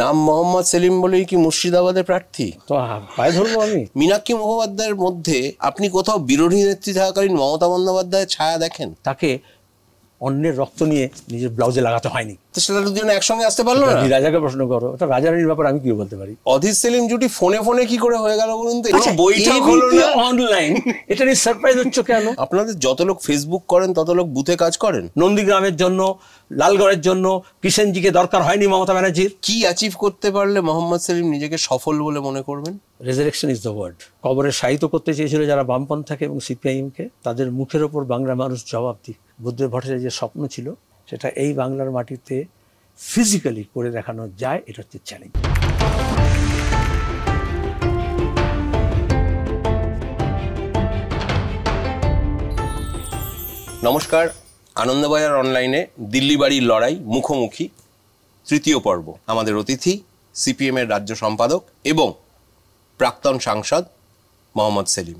নাম মোহাম্মদ সেলিম বলেই কি মুর্শিদাবাদের প্রার্থী তো হ্যাঁ, পায়ে ধরবো আমি মীনাক্ষী মুখোপাধ্যায়ের মধ্যে আপনি কোথাও বিরোধী নেত্রী থাকাকালীন মমতা বন্দ্যোপাধ্যায়ের ছায়া দেখেন তাকে অন্যের রক্ত নিয়ে নিজের ব্লাউজে লাগাতে হয়নি তো সেটা দুজন একসঙ্গে আসতে পারলো না রাজাকে প্রশ্ন করো ওটা রাজারানীর ব্যাপারে আমি কি বলতে পারি অধীর সেলিম জুটি ফোনে ফোনে কি করে হয়ে গেল বলুন তো আচ্ছা, বইটা হলো অনলাইন এটা নিয়ে সারপ্রাইজ হচ্ছে কেন আপনাদের যত লোক ফেসবুক করেন তত লোক বুথে কাজ করেন নন্দীগ্রামের জন্য লালগড়ের জন্য কিষেনজিকে দরকার হয়নি মমতা ব্যানার্জির কি অ্যাচিভ করতে পারলে মোহাম্মদ সেলিম নিজেকে সফল বলে মনে করবেন রেজারেকশন ইজ দ্য ওয়ার্ড কবরে সাহিত্য করতে চেয়েছিল যারা বামপন্থাকে এবং সিপিআইএমকে তাদের মুখের ওপর বাংলা মানুষ জবাব দিক বুদ্ধদেব ভট্টাচার্যের যে স্বপ্ন ছিল সেটা এই বাংলার মাটিতে ফিজিক্যালি করে দেখানো যায় এটা হচ্ছে চ্যালেঞ্জ নমস্কার আনন্দবাজার অনলাইনে দিল্লি বাড়ির লড়াই মুখোমুখি তৃতীয় পর্ব আমাদের অতিথি সিপিএমের রাজ্য সম্পাদক এবং প্রাক্তন সাংসদ মোহাম্মদ সেলিম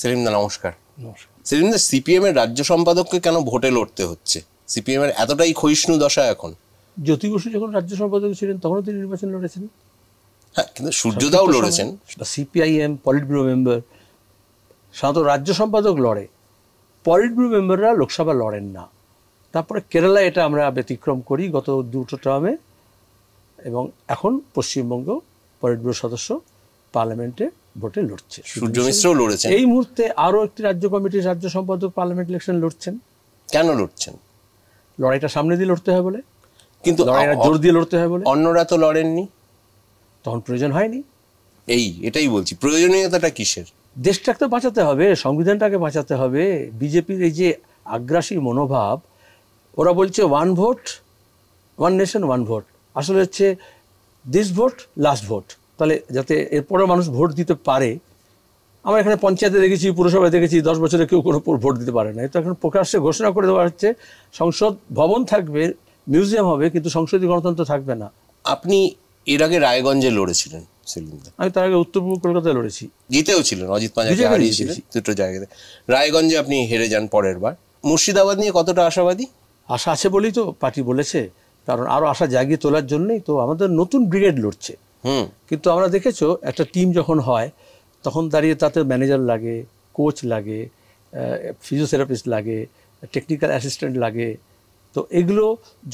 সেলিম দা নমস্কার নমস্কার সেজন্য সিপিএমের রাজ্য সম্পাদককে কেন ভোটে লড়তে হচ্ছে সিপিএমের এতটাই ক্ষয়িষ্ণু দশা এখন জ্যোতি বসু যখন রাজ্য সম্পাদক ছিলেন তখনও তিনি নির্বাচন লড়েছেন হ্যাঁ কিন্তু সূর্যদাও লড়েছেন সিপিআইএম পলিট ব্রু মেম্বার সাধারণত রাজ্য সম্পাদক লড়ে পলিট ব্রু মেম্বাররা লোকসভা লড়েন না তারপরে কেরালায় এটা আমরা ব্যতিক্রম করি গত দুটো টার্মে এবং এখন পশ্চিমবঙ্গ পলিট ব্রু সদস্য পার্লামেন্টে ভোটে লড়ছে সূর্য মিশ্রও লড়েছেন এই মুহূর্তে আরও একটি রাজ্য কমিটির রাজ্য সম্পাদক পার্লামেন্ট ইলেকশন লড়ছেন কেন লড়ছেন লড়াইটা সামনে দিয়ে লড়তে হয় বলে কিন্তু লড়াইটা জোর দিয়ে লড়তে হয় বলে অন্যরা তো লড়েননি তখন প্রয়োজন হয়নি এই এটাই বলছি প্রয়োজনীয়তাটা কিসের দেশটাকে তো বাঁচাতে হবে সংবিধানটাকে বাঁচাতে হবে বিজেপির এই যে আগ্রাসী মনোভাব ওরা বলছে one vote one nation one vote আসলে হচ্ছে দিস ভোট লাস্ট ভোট তাহলে যাতে এরপরেও মানুষ ভোট দিতে পারে আমরা এখানে পঞ্চায়েতে দেখেছি পুরসভায় দেখেছি দশ বছরে কেউ কোনো ভোট দিতে পারে না তো এখন প্রকাশ্যে ঘোষণা করে দেওয়া হচ্ছে সংসদ ভবন থাকবে মিউজিয়াম হবে কিন্তু সংসদীয় গণতন্ত্র থাকবে না আপনি এর আগে রায়গঞ্জে লড়েছিলেন আমি তার আগে উত্তর পূর্ব কলকাতায় লড়েছি জিতেও ছিলেন অজিত পাঞ্জাকে হারিয়েছিলেন দুটো জায়গাতে রায়গঞ্জে আপনি হেরে যান পরের বার মুর্শিদাবাদ নিয়ে কতটা আশাবাদী আশা আছে বলেই তো পার্টি বলেছে কারণ আরও আশা জাগিয়ে তোলার জন্যই তো আমাদের নতুন ব্রিগেড লড়ছে কিন্তু আমরা দেখেছো একটা টিম যখন হয় তখন দাঁড়িয়ে তাতে ম্যানেজার লাগে কোচ লাগে ফিজিওথেরাপিস্ট লাগে টেকনিক্যাল অ্যাসিস্ট্যান্ট লাগে তো এগুলো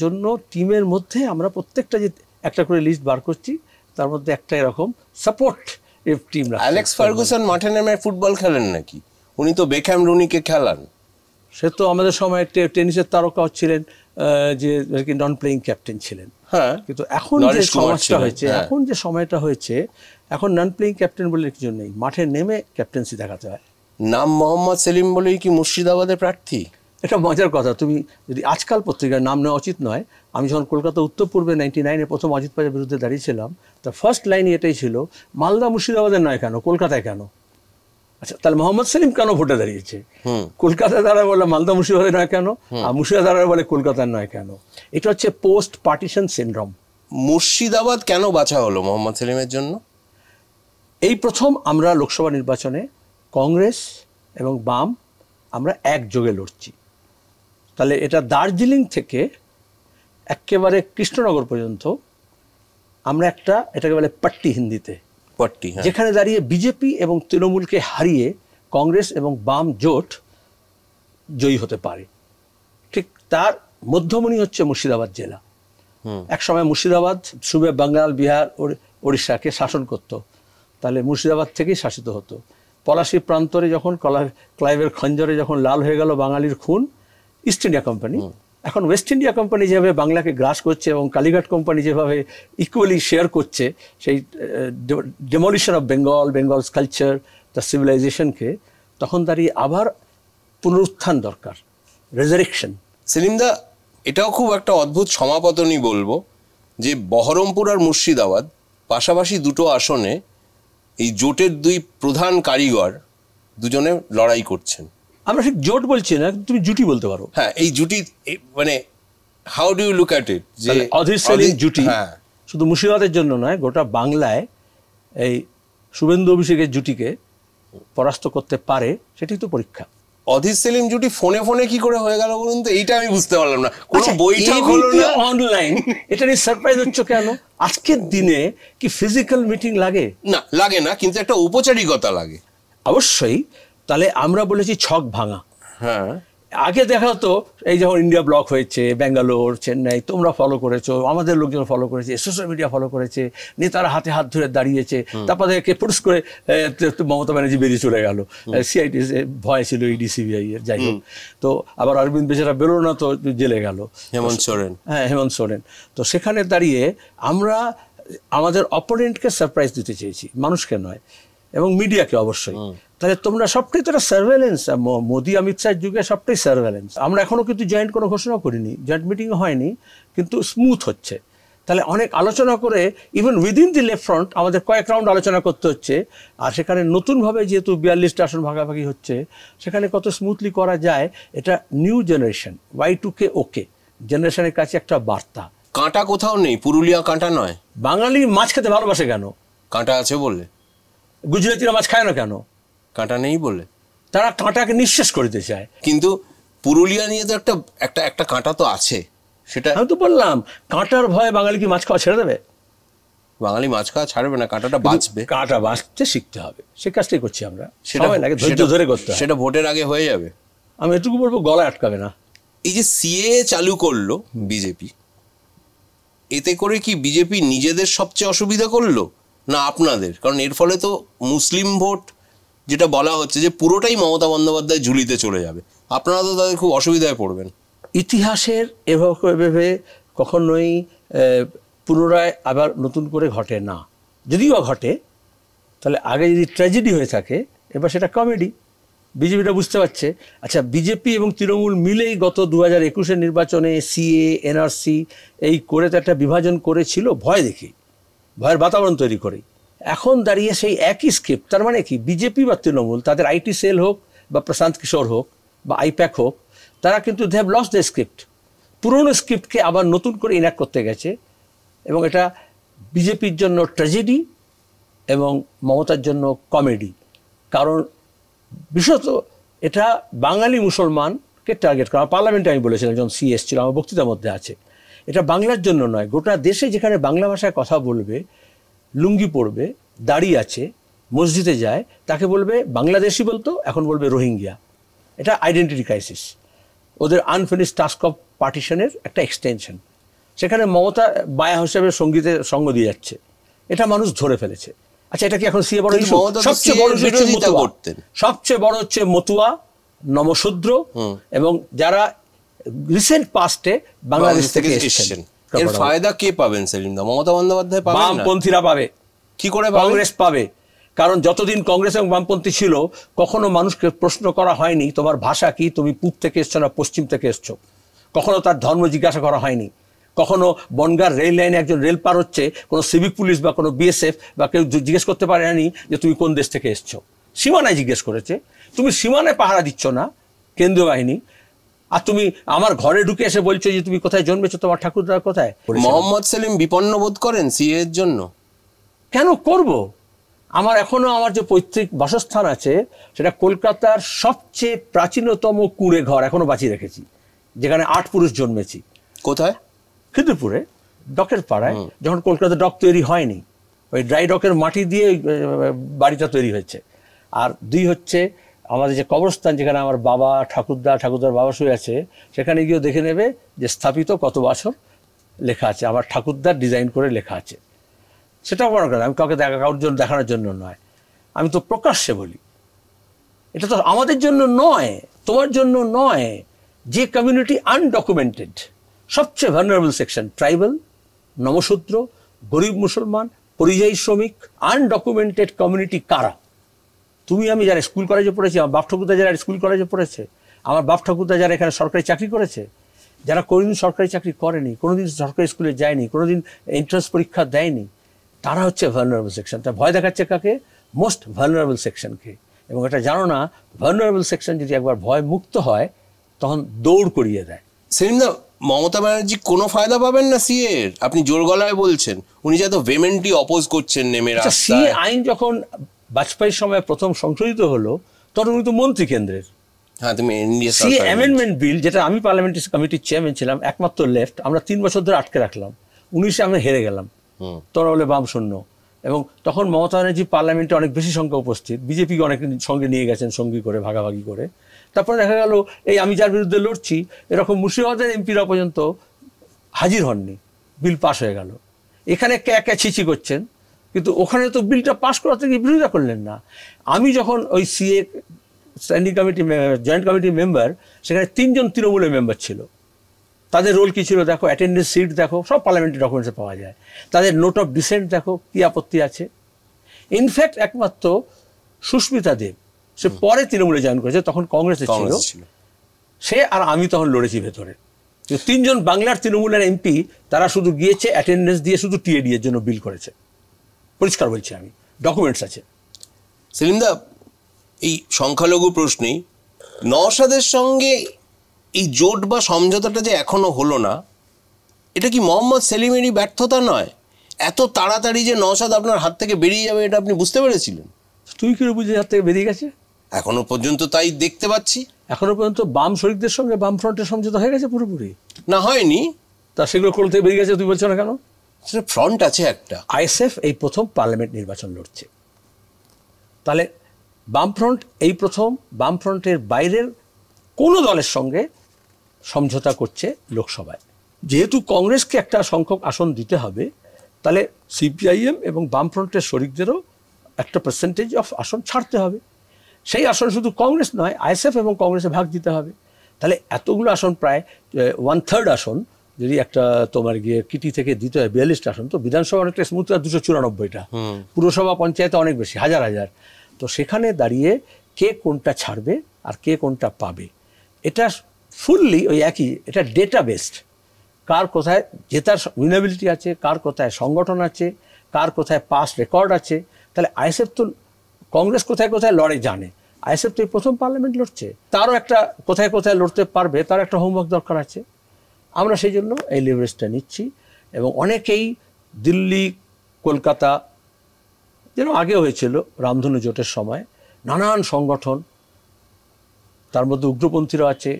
জন্য টিমের মধ্যে আমরা প্রত্যেকটা যে একটা করে লিস্ট বার করছি তার মধ্যে একটা এরকম support of team Alex Ferguson মাঠে নেমে ফুটবল খেলেন নাকি উনি তো বেখাম রুনিকে খেলান সে তো আমাদের সময় টেনিসের তারকা হচ্ছিলেন যে আর কি নন প্লেয়িং ক্যাপ্টেন ছিলেন হ্যাঁ। কিন্তু এখন যে সমাজটা হয়েছে হ্যাঁ। এখন যে সময়টা হয়েছে এখন নন প্লেইং ক্যাপ্টেন বলে কিছু নেই মাঠে নেমে ক্যাপ্টেন্সি দেখাতে হয় নাম মোহাম্মদ সেলিম বলেই কি মুর্শিদাবাদের প্রার্থী এটা মজার কথা তুমি যদি আজকাল পত্রিকার নাম নেওয়া উচিত নয় আমি যখন কলকাতা উত্তর পূর্বে নাইনটি নাইনে প্রথম অজিত পাজার বিরুদ্ধে দাঁড়িয়েছিলাম তার ফার্স্ট লাইনই এটাই ছিল মালদা মুর্শিদাবাদের নয় কেন কলকাতায় কেন আচ্ছা তাহলে মোহাম্মদ সেলিম কেন ভোটে দাঁড়িয়েছে কলকাতা দ্বারা বলে মালদা মুর্শিদাবাদের নয় কেন আর মুর্শিদাবাদ বলে কলকাতার নয় কেন এটা হচ্ছে পোস্ট পার্টিশন সিন্ড্রোম মুর্শিদাবাদ কেন বাছা হলো মোহাম্মদ সেলিমের জন্য এই প্রথম আমরা লোকসভা নির্বাচনে কংগ্রেস এবং বাম আমরা একযোগে লড়ছি তাহলে এটা দার্জিলিং থেকে একেবারে কৃষ্ণনগর পর্যন্ত আমরা একটা এটাকে বলে পাট্টি হিন্দিতে পার্টি হ্যাঁ। যেখানে দাঁড়িয়ে বিজেপি এবং তৃণমূলকে হারিয়ে কংগ্রেস এবং বাম জোট জয়ী হতে পারে ঠিক তার মধ্যমণি হচ্ছে মুর্শিদাবাদ জেলা একসময় মুর্শিদাবাদ সুবে বাঙ্গাল বিহার ওড়িশাকে শাসন করত তাহলে মুর্শিদাবাদ থেকেই শাসিত হতো পলাশি প্রান্তরে যখন ক্লাইভের খঞ্জরে যখন লাল হয়ে গেল বাঙালির খুন ইস্ট ইন্ডিয়া কোম্পানি এখন ওয়েস্ট ইন্ডিয়া কোম্পানি যেভাবে বাংলাকে গ্রাস করছে এবং কালীঘাট কোম্পানি যেভাবে ইকুয়ালি শেয়ার করছে সেই demolition of Bengal Bengals culture the সিভিলাইজেশনকে তখন দাঁড়িয়ে আবার পুনরুত্থান দরকার রেজারেকশন সেলিমদা এটাও খুব একটা অদ্ভুত সমাপতনই বলবো যে বহরমপুর আর মুর্শিদাবাদ পাশাপাশি দুটো আসনে এই জোটের দুই প্রধান কারিগর দুজনে লড়াই করছেন আমরা ঠিক জোট বলছি না তুমি জুটি বলতে পারো হ্যাঁ এই জুটি মানে how do you look at it যে মানে অধীর সেলিং জুটি হ্যাঁ। শুধু মুর্শিদাবাদের জন্য নয় গোটা বাংলায় এই শুভেন্দু অভিষেকের জুটিকে পরাস্ত করতে পারে সেটাই তো পরীক্ষা অধীর সেলিম জুটি ফোনে ফোনে কি করে হয়ে গেল বলুন তো এইটা আমি বুঝতে পারলাম না কোন আচ্ছা, বৈঠক হলো না অনলাইন এটা নিয়ে সারপ্রাইজ হচ্ছে কেন আজকের দিনে কি ফিজিক্যাল মিটিং লাগে না লাগে না কিন্তু একটা উপচারিকতা লাগে অবশ্যই তাহলে আমরা বলেছি ছক ভাঙা হ্যাঁ আগে দেখা হতো এই যখন ইন্ডিয়া ব্লক হয়েছে ব্যাঙ্গালোর চেন্নাই তোমরা ফলো করেছো আমাদের লোকজন ফলো করেছে সোশ্যাল মিডিয়া ফলো করেছে নেতারা হাতে হাত ধরে দাঁড়িয়েছে তারপর তাদেরকে পুরুষ করে মমতা ব্যানার্জি বেরিয়ে চলে গেল সিআইটি ভয় ছিল ইডি e সিবিআই এর যাই হোক তো আবার অরবিন্দ বেচারা বেরোলো না তো জেলে গেল হেমন্ত সোরেন হ্যাঁ হেমন্ত সোরেন তো সেখানে দাঁড়িয়ে আমরা আমাদের অপোনেন্টকে সারপ্রাইজ দিতে চেয়েছি মানুষকে নয় এবং মিডিয়াকে অবশ্যই তাহলে তোমরা সবটাই তো সার্ভেলেন্স মোদী অমিত শাহের যুগে সবটাই সার্ভেলেন্স আমরা এখনও কিন্তু জয়েন্ট কোনো ঘোষণা করিনি জয়েন্ট মিটিং হয়নি কিন্তু স্মুথ হচ্ছে তাহলে অনেক আলোচনা করে even within the Left Front আমাদের কয়েক রাউন্ড আলোচনা করতে হচ্ছে আর সেখানে নতুনভাবে যেহেতু বিয়াল্লিশটা আসন ভাগাভাগি হচ্ছে সেখানে কত স্মুথলি করা যায় এটা new generation Y two K okay জেনারেশনের কাছে একটা বার্তা কাঁটা কোথাও নেই পুরুলিয়া কাঁটা নয় বাঙালি মাছ খেতে ভালোবাসে কেন কাঁটা আছে বললে গুজরাতিরা মাছ খায় না কেন কাঁটা নেই বলে তারা কাঁটাকে নিঃশেষ করতে চায় কিন্তু পুরুলিয়া নিয়ে তো একটা একটা একটা কাঁটা তো আছে সেটা আমি তো বললাম কাঁটার ভয়ে বাঙালি কি মাছ খাওয়া ছেড়ে দেবে বাঙালি মাছ খাওয়া ছাড়বে না কাঁটাটা বাঁচবে কাঁটা বাঁচতে শিখতে হবে সে কাজটাই করছি আমরা সেটা লাগে ধৈর্য ধরে করতে সেটা ভোটের আগে হয়ে যাবে আমি এটুকু বলবো গলা আটকাবে না এই যে সিএ চালু করলো বিজেপি এতে করে কি বিজেপি নিজেদের সবচেয়ে অসুবিধা করলো না আপনাদের কারণ এর ফলে তো মুসলিম ভোট যেটা বলা হচ্ছে যে পুরোটাই মমতা বন্দ্যোপাধ্যায় ঝুলিতে চলে যাবে আপনারা তো তাদের খুব অসুবিধায় পড়বেন ইতিহাসের এভাবে কখনোই পুনরায় আবার নতুন করে ঘটে না যদিও ঘটে তাহলে আগে যদি ট্র্যাজেডি হয়ে থাকে এবার সেটা কমেডি বিজেপিটা বুঝতে পারছে আচ্ছা বিজেপি এবং তৃণমূল মিলেই গত দু হাজার একুশের নির্বাচনে সিএ এনআরসি এই করে তো একটা বিভাজন করেছিল ভয় দেখে ভয়ের বাতাবরণ তৈরি করেই এখন দাঁড়িয়ে সেই একই স্ক্রিপ্ট তার মানে কি বিজেপি বা তৃণমূল তাদের আইটি সেল হোক বা প্রশান্ত কিশোর হোক বা আইপ্যাক হোক তারা কিন্তু they have lost the script পুরনো স্ক্রিপ্টকে আবার নতুন করে ইনাক্ট করতে গেছে এবং এটা বিজেপির জন্য ট্র্যাজেডি এবং মমতার জন্য কমেডি কারণ বিশেষত এটা বাঙালি মুসলমানকে টার্গেট করা পার্লামেন্টে আমি বলেছিলাম যখন সি ছিল আমার বক্তৃতার মধ্যে আছে এটা বাংলার জন্য নয় গোটা দেশে যেখানে বাংলা ভাষায় কথা বলবে লুঙ্গি পরবে দাড়ি আছে মসজিদে যায় তাকে বলবে বাংলাদেশি বলতো এখন বলবে রোহিঙ্গিয়া এটা আইডেন্টিটি ক্রাইসিস ওদের আনফিনিশ টাস্ক অফ পার্টিশনের একটা এক্সটেনশন সেখানে মমতা বায়া হিসেবে সঙ্গীতে সঙ্গ দিয়ে যাচ্ছে এটা মানুষ ধরে ফেলেছে আচ্ছা এটা কি এখন সিএ বড় সবচেয়ে বড় হচ্ছে সবচেয়ে বড় হচ্ছে মতুয়া নমশূদ্র এবং যারা রিসেন্ট পাস্টে বাংলাদেশ থেকে এসেছেন এর ফায়দা কে পাবেন সেলিম মমতা বন্দ্যোপাধ্যায় পাবেন বামপন্থীরা পাবে কি করে কংগ্রেস পাবে কারণ যতদিন কংগ্রেস এবং বামপন্থী ছিল কখনো মানুষকে প্রশ্ন করা হয়নি তোমার ভাষা কি তুমি থেকে এসছো না পশ্চিম থেকে এসছো কখনো তার ধর্ম জিজ্ঞাসা করা হয়নি কখনো বনগার রেল লাইনে একজন রেল পার হচ্ছে কোনো সিভিক পুলিশ বা কোনো বিএসএফ বা কেউ জিজ্ঞেস করতে পারেনি যে তুমি কোন দেশ থেকে এসছো সীমানায় জিজ্ঞেস করেছে তুমি সীমানায় পাহারা দিচ্ছ না কেন্দ্রীয় বাহিনী আর তুমি আমার ঘরে ঢুকে এসে বলছো যে তুমি কোথায় জন্মেছো তোমার ঠাকুরদারা কোথায় মোহাম্মদ সেলিম বিপন্ন বোধ করেন সি এর জন্য কেন করব আমার এখনো আমার যে পৈতৃক বাসস্থান আছে সেটা কলকাতার সবচেয়ে প্রাচীনতম কুঁড়ে ঘর এখনো বাঁচিয়ে রেখেছি যেখানে আট পুরুষ জন্মেছি কোথায় খিদিরপুরে ডকের পাড়ায় যখন কলকাতা ডক তৈরি হয়নি ওই ড্রাই ডকের মাটি দিয়ে বাড়িটা তৈরি হয়েছে আর দুই হচ্ছে আমাদের যে কবরস্থান যেখানে আমার বাবা ঠাকুরদা ঠাকুরদার বাবা শুয়ে আছে সেখানে গিয়ে দেখে নেবে যে স্থাপিত কত বছর লেখা আছে আমার ঠাকুরদার ডিজাইন করে লেখা আছে সেটাও মনে করেন আমি কাউকে দেখা কারোর জন্য দেখানোর জন্য নয় আমি তো প্রকাশ্যে বলি এটা তো আমাদের জন্য নয় তোমার জন্য নয় যে কমিউনিটি আনডকুমেন্টেড সবচেয়ে ভার্নারেবল সেকশন ট্রাইবাল নমশূদ্র গরিব মুসলমান পরিযায়ী শ্রমিক আনডকুমেন্টেড কমিউনিটি কারা তুমি আমি যারা স্কুল কলেজে পড়েছি আমার বাপ ঠাকুরদা যারা স্কুল কলেজে পড়েছে আমার বাপ ঠাকুরদা যারা এখানে সরকারি চাকরি করেছে যারা কোনোদিন সরকারি চাকরি করেনি কোনোদিন সরকারি স্কুলে যায়নি কোনোদিন এন্ট্রান্স পরীক্ষা দেয়নি তারা হচ্ছে ভার্নারেবল সেকশন তার ভয় দেখাচ্ছে কাকে মোস্ট ভার্নারেবল সেকশনকে এবং এটা জানো না ভার্নারেবল সেকশন যদি একবার ভয় মুক্ত হয় তখন দৌড় করিয়ে দেয় সেলিমদা মমতা ব্যানার্জি কোনো ফায়দা পাবেন না সিএ আপনি জোর গলায় বলছেন উনি যাতে ভেমেন্টি অপোজ করছেন নেমে আচ্ছা, সিএ আইন যখন বাজপেয়ীর সময় প্রথম সংশোধিত হলো তখন কিন্তু মন্ত্রী কেন্দ্রের হ্যাঁ, অ্যামেন্ডমেন্ট বিল যেটা আমি পার্লামেন্টারি কমিটির চেয়ারম্যান ছিলাম একমাত্র লেফট আমরা তিন বছর ধরে আটকে রাখলাম উনিশে আমরা হেরে গেলাম তোরা বলে বাম শূন্য এবং তখন মমতা ব্যানার্জি পার্লামেন্টে অনেক বেশি সংখ্যা উপস্থিত বিজেপিকে অনেক সঙ্গে নিয়ে গেছেন সঙ্গী করে ভাগাভাগি করে তারপরে দেখা গেল এই আমি যার বিরুদ্ধে লড়ছি এরকম মুর্শিদাবাদের এমপিরা পর্যন্ত হাজির হননি বিল পাশ হয়ে গেল এখানে ক্যা ক্যা ছিচি করছেন কিন্তু ওখানে তো বিলটা পাশ করা থেকে বিরোধিতা করলেন না আমি যখন ওই CA standing committee joint committee member সেখানে তিনজন তৃণমূলের মেম্বার ছিল তাদের রোল কী ছিল দেখো অ্যাটেন্ডেন্স সিট দেখো সব পার্লামেন্টারি ডকুমেন্টসে পাওয়া যায় তাদের নোট অফ ডিসেন্ট দেখো কী আপত্তি আছে ইনফ্যাক্ট একমাত্র সুস্মিতা দেব সে পরে তৃণমূলে জয়েন করেছে তখন কংগ্রেসে ছিল সে আর আমি তখন লড়েছি ভেতরে তিনজন বাংলার তৃণমূলের এমপি তারা শুধু গিয়েছে অ্যাটেন্ডেন্স দিয়ে শুধু টিএডি এর জন্য বিল করেছে পরিষ্কার বলছি আমি ডকুমেন্টস আছে সেলিমদা এই সংখ্যালঘু প্রশ্নেই নওশাদের সঙ্গে এই জোট বা সমঝোতাটা যে এখনও হলো না এটা কি মোহাম্মদ সেলিমেরই ব্যর্থতা নয় এত তাড়াতাড়ি যে নওশাদ আপনার হাত থেকে বেরিয়ে যাবে এটা আপনি বুঝতে পেরেছিলেন তুই কেউ বুঝে হাত থেকে বেরিয়ে গেছে এখনো পর্যন্ত তাই দেখতে পাচ্ছি এখনো পর্যন্ত বাম শরিকদের সঙ্গে বাম ফ্রন্টের সমঝোতা হয়ে গেছে পুরোপুরি না হয়নি তা সেগুলো করতে বেরিয়ে গেছে তুই বলছো না কেন সেটা ফ্রন্ট আছে একটা আইএসএফ এই প্রথম পার্লামেন্ট নির্বাচন লড়ছে তাহলে বামফ্রন্ট এই প্রথম বামফ্রন্টের বাইরের কোনো দলের সঙ্গে সমঝোতা করছে লোকসভায় যেহেতু কংগ্রেসকে একটা সংখ্যক আসন দিতে হবে তাহলে সিপিআইএম এবং বামফ্রন্টের শরিকদেরও একটা পার্সেন্টেজ অফ আসন ছাড়তে হবে সেই আসন শুধু কংগ্রেস নয় আইএসএফ এবং কংগ্রেসে ভাগ দিতে হবে তাহলে এতগুলো আসন প্রায় ওয়ান থার্ড আসন যদি একটা তোমার গিয়ে কিটি থেকে দিতে হয় বিয়াল্লিশটা আসন তো বিধানসভা অনেকটা স্মুথ আর দুশো চুরানব্বইটা পুরসভা পঞ্চায়েতে অনেক বেশি হাজার হাজার তো সেখানে দাঁড়িয়ে কে কোনটা ছাড়বে আর কে কোনটা পাবে এটা ফুললি ওই একই এটা ডেটা বেসড কার কোথায় জেতার উইনেবিলিটি আছে কার কোথায় সংগঠন আছে কার কোথায় পাস রেকর্ড আছে তাহলে আইএসএফ তো কংগ্রেস কোথায় কোথায় লড়ে জানে আইএসএফ তো এই প্রথম পার্লামেন্ট লড়ছে তারও একটা কোথায় কোথায় লড়তে পারবে তার একটা হোমওয়ার্ক দরকার আছে আমরা সেই জন্য এই লিভারেজটা নিচ্ছি এবং অনেকেই দিল্লি কলকাতা যেন আগে হয়েছিল রামধনু জোটের সময় নানান সংগঠন তার মধ্যে উগ্রপন্থীরা আছে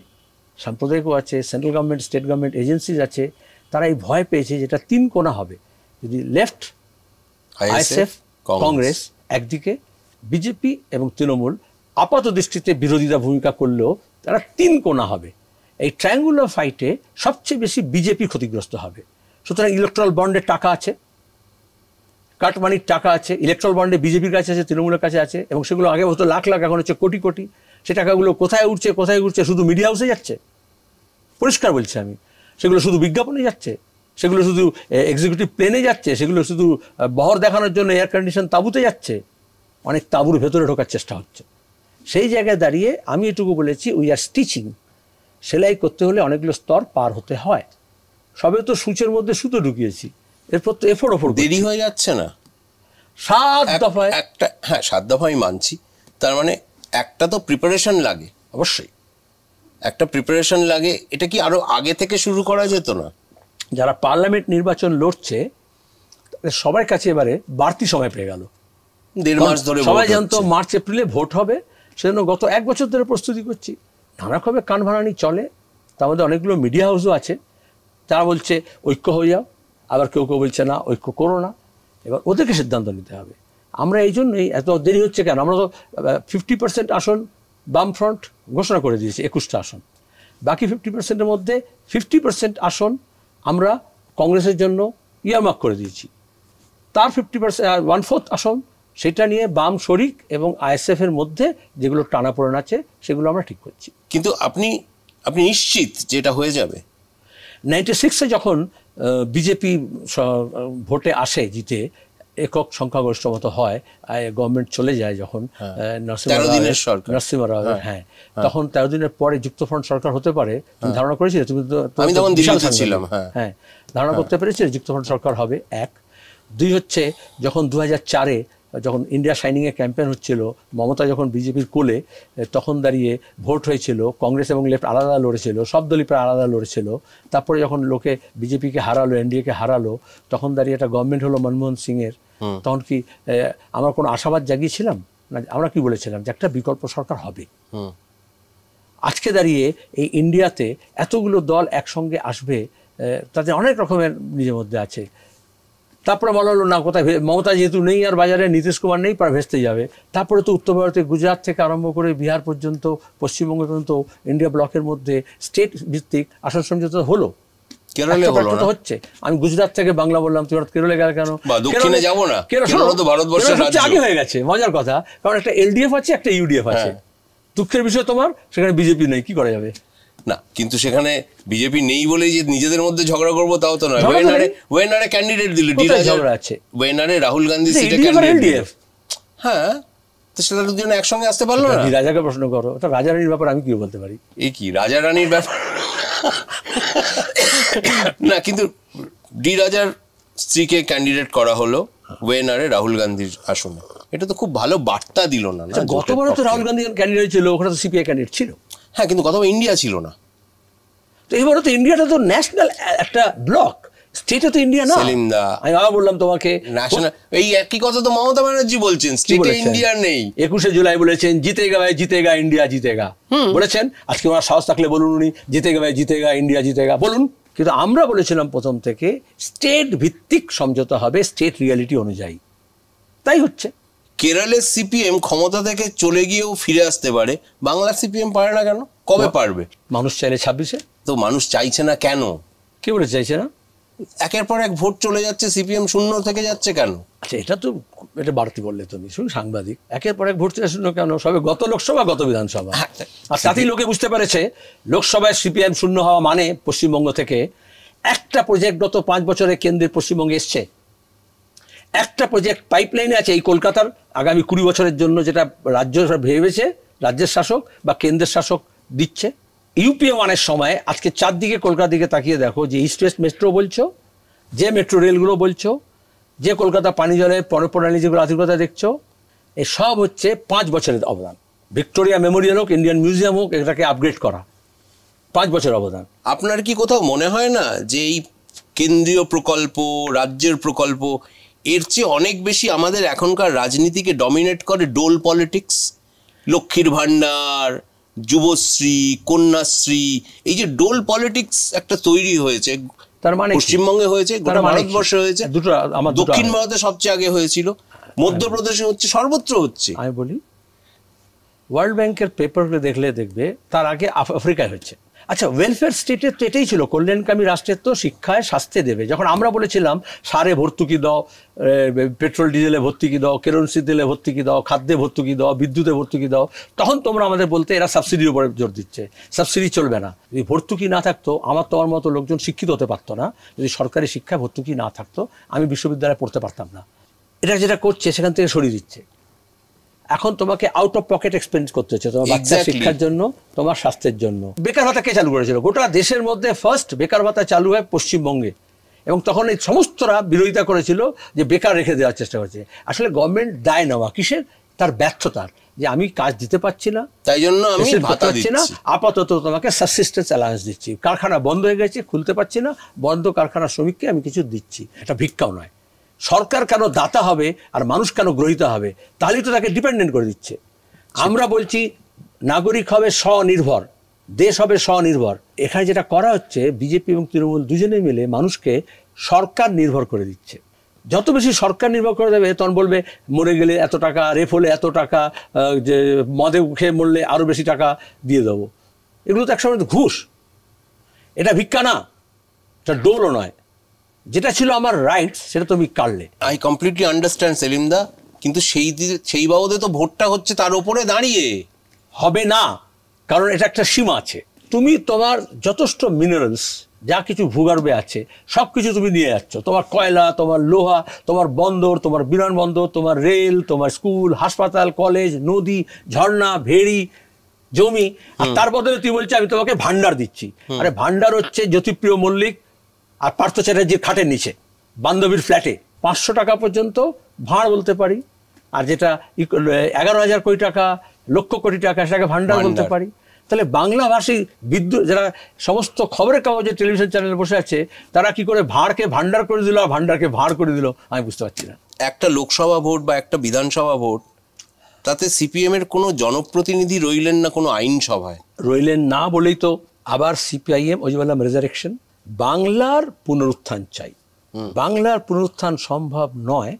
সাম্প্রদায়িকও আছে central government state government agencies আছে তারা এই ভয় পেয়েছে যেটা তিন কোনা হবে যদি লেফট আইএসএফ কংগ্রেস একদিকে বিজেপি এবং তৃণমূল আপাত দৃষ্টিতে বিরোধিতা ভূমিকা করলেও তারা তিন কোনা হবে এই ট্রায়াঙ্গুলার ফাইটে সবচেয়ে বেশি বিজেপি ক্ষতিগ্রস্ত হবে সুতরাং ইলেকট্রাল বন্ডের টাকা আছে কাটমানির টাকা আছে ইলেকট্রাল বন্ডে বিজেপির কাছে আছে তৃণমূলের কাছে আছে এবং সেগুলো আগে হতো লাখ লাখ এখন হচ্ছে কোটি কোটি সে টাকাগুলো কোথায় উঠছে কোথায় উঠছে শুধু মিডিয়া হাউসে যাচ্ছে পরিষ্কার বলছি আমি সেগুলো শুধু বিজ্ঞাপনে যাচ্ছে সেগুলো শুধু এক্সিকিউটিভ প্লেনে যাচ্ছে সেগুলো শুধু বহর দেখানোর জন্য এয়ার কন্ডিশন তাঁবুতে যাচ্ছে অনেক তাঁবুর ভেতরে ঢোকার চেষ্টা হচ্ছে সেই জায়গায় দাঁড়িয়ে আমি এটুকু বলেছি উই আর স্টিচিং সেলাই করতে হলে অনেকগুলো স্তর পার হতে হয় সবে তো সুচের মধ্যে সুতো ঢুকিয়েছি এরপর তো এফোর ওফোর দেরি হয়ে যাচ্ছে না সাত দফায় একটা হ্যাঁ সাত দফা আমি মানছি তার মানে একটা তো প্রিপারেশন লাগে অবশ্যই একটা প্রিপারেশন লাগে এটা কি আরও আগে থেকে শুরু করা যেত না যারা পার্লামেন্ট নির্বাচন লড়ছে সবার কাছে এবারে বাড়তি সময় পেয়ে গেল দেড় মাস ধরে সবাই জানতো মার্চ এপ্রিলে ভোট হবে সেজন্য গত এক বছর ধরে প্রস্তুতি করছি নানারকমের কান ভাড়ানি চলে তার মধ্যে অনেকগুলো মিডিয়া হাউসও আছে তারা বলছে ঐক্য হয়ে যাও আবার কেউ কেউ বলছে না ঐক্য করো না এবার ওদেরকে সিদ্ধান্ত নিতে হবে আমরা এই জন্যই এত দেরি হচ্ছে কেন আমরা তো ফিফটি পার্সেন্ট আসন বাম ফ্রন্ট ঘোষণা করে দিয়েছি একুশটা আসন বাকি ফিফটি পার্সেন্টের মধ্যে ফিফটি পার্সেন্ট আসন আমরা কংগ্রেসের জন্য ইয়ারমার্ক করে দিয়েছি তার ফিফটি পার্সেন্ট ওয়ান ফোর্থ আসন সেটা নিয়ে বাম শরিক এবং আইএসএফ এর মধ্যে যেগুলো টানাপোড়েন আছে সেগুলো আমরা ঠিক করছি কিন্তু আপনি আপনি নিশ্চিত যে এটা হয়ে যাবে নাইনটি সিক্সে যখন বিজেপি ভোটে আসে জিতে একক মতো হয় গভর্নমেন্ট চলে যায় যখন হ্যাঁ। নরসিংহ রাও হ্যাঁ।, হ্যাঁ।, হ্যাঁ তখন তেরো দিনের পরে যুক্তফ্রন্ট সরকার হতে পারে তুমি ধারণা করেছিলে তুমি ছিলাম হ্যাঁ ধারণা করতে পেরেছিলে যুক্তফ্রন্ট সরকার হবে এক দুই হচ্ছে যখন দু হাজার চারে যখন ইন্ডিয়া শাইনিংয়ে ক্যাম্পেন হচ্ছিল মমতা যখন বিজেপির কোলে তখন দাঁড়িয়ে ভোট হয়েছিল কংগ্রেস এবং লেফট আলাদা লড়েছিল সব দলই প্রায় আলাদা লড়েছিল তারপরে যখন লোকে বিজেপিকে হারালো এনডিএকে হারালো তখন দাঁড়িয়ে একটা গভর্নমেন্ট হলো মনমোহন সিংয়ের তখন কি আমরা কোনো আশাবাদ জাগিয়েছিলাম না আমরা কি বলেছিলাম যে একটা বিকল্প সরকার হবে আজকে দাঁড়িয়ে এই ইন্ডিয়াতে এতগুলো দল একসঙ্গে আসবে তাদের অনেক রকমের নিজের মধ্যে আছে তারপরে বলা হলো না কোথায় মমতা যেহেতু নেই আর বাজারে নীতিশ কুমার নেই প্রায় ভেস্তে যাবে তারপরে তো উত্তর ভারতে গুজরাট থেকে আরম্ভ করে বিহার পর্যন্ত পশ্চিমবঙ্গ পর্যন্ত ইন্ডিয়া ব্লকের মধ্যে স্টেট ভিত্তিক আসন সমঝোতা হলো হচ্ছে আমি গুজরাট থেকে বাংলা বললাম তুই কেরলে গেল কেন যাবো না আগে হয়ে গেছে মজার কথা কারণ একটা এলডিএফ আছে একটা ইউডিএফ আছে হ্যাঁ। দুঃখের বিষয় তোমার সেখানে বিজেপি নেই কি করা যাবে না কিন্তু সেখানে বিজেপি নেই বলে যে নিজেদের মধ্যে ঝগড়া করবো তাও তো নয় ওয়েনারে ওয়েনারে ক্যান্ডিডেট দিল ঝগড়া আছে ওয়েনারে রাহুল গান্ধী সিটে ক্যান্ডিডেট হ্যাঁ তো সেটা একসঙ্গে আসতে পারলো না রাজাকে প্রশ্ন করো তো রাজা রানীর আমি কি বলতে পারি এই কি রাজা রানীর ব্যাপার না কিন্তু ডি রাজার স্ত্রীকে ক্যান্ডিডেট করা হলো ওয়েনারে রাহুল গান্ধীর আসনে এটা তো খুব ভালো বার্তা দিল না আচ্ছা, গতবার তো রাহুল গান্ধী ক্যান্ডিডেট ছিল ওখানে তো সিপিআই ক্যান্ডিডেট ছিল হ্যাঁ কিন্তু কোথাও ইন্ডিয়া ছিল না তো এবারে তো ইন্ডিয়াটা তো ন্যাশনাল একটা ব্লক স্টেটে তো ইন্ডিয়া না সেলিমদা আমি আবার বললাম তোমাকে ন্যাশনাল এই একই কথা তো মমতা ব্যানার্জি বলছেন স্টেটে ইন্ডিয়া নেই একুশে জুলাই বলেছেন জিতেগা ভাই জিতেগা ইন্ডিয়া জিতেগা বলেছেন আজকে ওনার সাহস থাকলে বলুন উনি জিতেগা ভাই জিতেগা ইন্ডিয়া জিতেগা বলুন কিন্তু আমরা বলেছিলাম প্রথম থেকে স্টেট ভিত্তিক সমঝোতা হবে স্টেট রিয়ালিটি অনুযায়ী তাই হচ্ছে কেরলের সিপিএম ক্ষমতা থেকে চলে গিয়েও ফিরে আসতে পারে বাংলার সিপিএম পারে না কেন কবে পারবে মানুষ চাইলে ছাব্বিশে তো মানুষ চাইছে না কেন কে বলে চাইছে না একের পর এক ভোট চলে যাচ্ছে সিপিএম শূন্য থেকে যাচ্ছে কেন আচ্ছা এটা তো এটা বাড়তি বললে তুমি শুধু সাংবাদিক একের পর এক ভোট চলে শূন্য কেন সবে গত লোকসভা গত বিধানসভা হ্যাঁ, আর তাতেই লোকে বুঝতে পেরেছে লোকসভায় সিপিএম শূন্য হওয়া মানে পশ্চিমবঙ্গ থেকে একটা প্রজেক্ট গত পাঁচ বছরে কেন্দ্রের পশ্চিমবঙ্গে এসছে একটা প্রজেক্ট পাইপলাইনে আছে এই কলকাতার আগামী কুড়ি বছরের জন্য যেটা রাজ্য ভেবেছে রাজ্যের শাসক বা কেন্দ্রের শাসক দিচ্ছে ইউপিএ ওয়ানের সময় আজকে চারদিকে কলকাতার দিকে তাকিয়ে দেখো যে ইস্ট ওয়েস্ট মেট্রো বলছো যে মেট্রো রেলগুলো বলছো যে কলকাতা পানি জলের পরপ্রণালী যেগুলো আধিকতা দেখছো এ সব হচ্ছে পাঁচ বছরের অবদান ভিক্টোরিয়া মেমোরিয়াল হোক ইন্ডিয়ান মিউজিয়াম হোক এটাকে আপগ্রেড করা পাঁচ বছর অবদান আপনার কি কোথাও মনে হয় না যে এই কেন্দ্রীয় প্রকল্প রাজ্যের প্রকল্প এর চেয়ে অনেক বেশি আমাদের এখনকার রাজনীতিকে ডমিনেট করে ডোল পলিটিক্স লক্ষ্মীর ভাণ্ডার যুবশ্রী কন্যাশ্রী এই যে ডোল পলিটিক্স একটা তৈরি হয়েছে তার মানে পশ্চিমবঙ্গে হয়েছে গোটা মানে ভারতবর্ষে হয়েছে দুটো আমার দক্ষিণ ভারতে সবচেয়ে আগে হয়েছিল মধ্যপ্রদেশে হচ্ছে সর্বত্র হচ্ছে আমি বলি ওয়ার্ল্ড ব্যাংকের পেপারগুলো দেখলে দেখবে তার আগে আফ্রিকায় হচ্ছে আচ্ছা ওয়েলফেয়ার স্টেটের তো এটাই ছিল কল্যাণকামী রাষ্ট্রের তো শিক্ষায় স্বাস্থ্যে দেবে যখন আমরা বলেছিলাম সারে ভর্তুকি দাও পেট্রোল ডিজেলে ভর্তুকি দাও কেরোসিন তেলে ভর্তুকি দাও খাদ্যে ভর্তুকি দাও বিদ্যুতে ভর্তুকি দাও তখন তোমরা আমাদের বলতে এরা সাবসিডির উপরে জোর দিচ্ছে সাবসিডি চলবে না যদি ভর্তুকি না থাকতো আমার তোমার মতো লোকজন শিক্ষিত হতে পারতো না যদি সরকারি শিক্ষায় ভর্তুকি না থাকতো আমি বিশ্ববিদ্যালয়ে পড়তে পারতাম না এটা যেটা করছে সেখান থেকে সরিয়ে দিচ্ছে এখন তোমাকে আউট অফ পকেট এক্সপেন্স করতে হচ্ছে তোমার বাচ্চা শিক্ষার জন্য তোমার স্বাস্থ্যের জন্য বেকার ভাতা কে চালু করেছিল গোটা দেশের মধ্যে ফার্স্ট বেকার ভাতা চালু হয় পশ্চিমবঙ্গে এবং তখন এই সমস্তরা বিরোধিতা করেছিল যে বেকার রেখে দেওয়ার চেষ্টা করছে আসলে গভর্নমেন্ট দায় নেওয়া কিসের তার ব্যর্থতার যে আমি কাজ দিতে পারছি না তাই জন্য আমি ভাতা দিচ্ছি না আপাতত তোমাকে সাবসিস্টেন্স অ্যালায়েন্স দিচ্ছি কারখানা বন্ধ হয়ে গেছে খুলতে পারছি না বন্ধ কারখানা শ্রমিককে আমি কিছু দিচ্ছি এটা ভিক্ষাও নয় সরকার কেন দাতা হবে আর মানুষ কেন গ্রহিতা হবে তাহলেই তো তাকে ডিপেন্ডেন্ট করে দিচ্ছে আমরা বলছি নাগরিক হবে স্বনির্ভর দেশ হবে স্বনির্ভর এখানে যেটা করা হচ্ছে বিজেপি এবং তৃণমূল দুজনে মিলে মানুষকে সরকার নির্ভর করে দিচ্ছে যত বেশি সরকার নির্ভর করে দেবে তখন বলবে মরে গেলে এত টাকা রেফ হলে এত টাকা যে মদে খেয়ে মরলে আরও বেশি টাকা দিয়ে দেবো এগুলো তো একসময় ঘুষ এটা ভিক্ষা না এটা ডোলও নয় যেটা ছিল আমার রাইটস সেটা তুমি কাটলে I completely understand Salim da কিন্তু সেই সেই বাবদে তো ভোটটা হচ্ছে তার ওপরে দাঁড়িয়ে হবে না কারণ এটা একটা সীমা আছে তুমি তোমার যথেষ্ট মিনারেলস যা কিছু ভূগর্ভে আছে সব কিছু তুমি নিয়ে যাচ্ছ তোমার কয়লা তোমার লোহা তোমার বন্দর তোমার বিমানবন্দর তোমার রেল তোমার স্কুল হাসপাতাল কলেজ নদী ঝর্ণা ভেড়ি জমি আর তার বদলে তুই বলছি আমি তোমাকে ভান্ডার দিচ্ছি আরে ভান্ডার হচ্ছে জ্যোতিপ্রিয় মল্লিক আর পার্থ চ্যাটার্জির খাটের নিচে বান্ধবীর ফ্ল্যাটে পাঁচশো টাকা পর্যন্ত ভাঁড় বলতে পারি আর যেটা এগারো হাজার কোটি টাকা লক্ষ কোটি টাকা সেটাকে ভাণ্ডার বলতে পারি তাহলে বাংলাভাষী বিদ্যুৎ যারা সমস্ত খবরের কাগজে টেলিভিশন চ্যানেল বসে আছে তারা কি করে ভাঁড়কে ভাণ্ডার করে দিল আর ভাণ্ডারকে ভাঁড় করে দিল আমি বুঝতে পারছি না একটা লোকসভা ভোট বা একটা বিধানসভা ভোট তাতে সিপিএমের কোনো জনপ্রতিনিধি রইলেন না কোনো আইন সভায় রইলেন না বলেই তো আবার সিপিআইএম ওই বললাম রেজারেকশন বাংলার পুনরুত্থান চাই বাংলার পুনরুত্থান সম্ভব নয়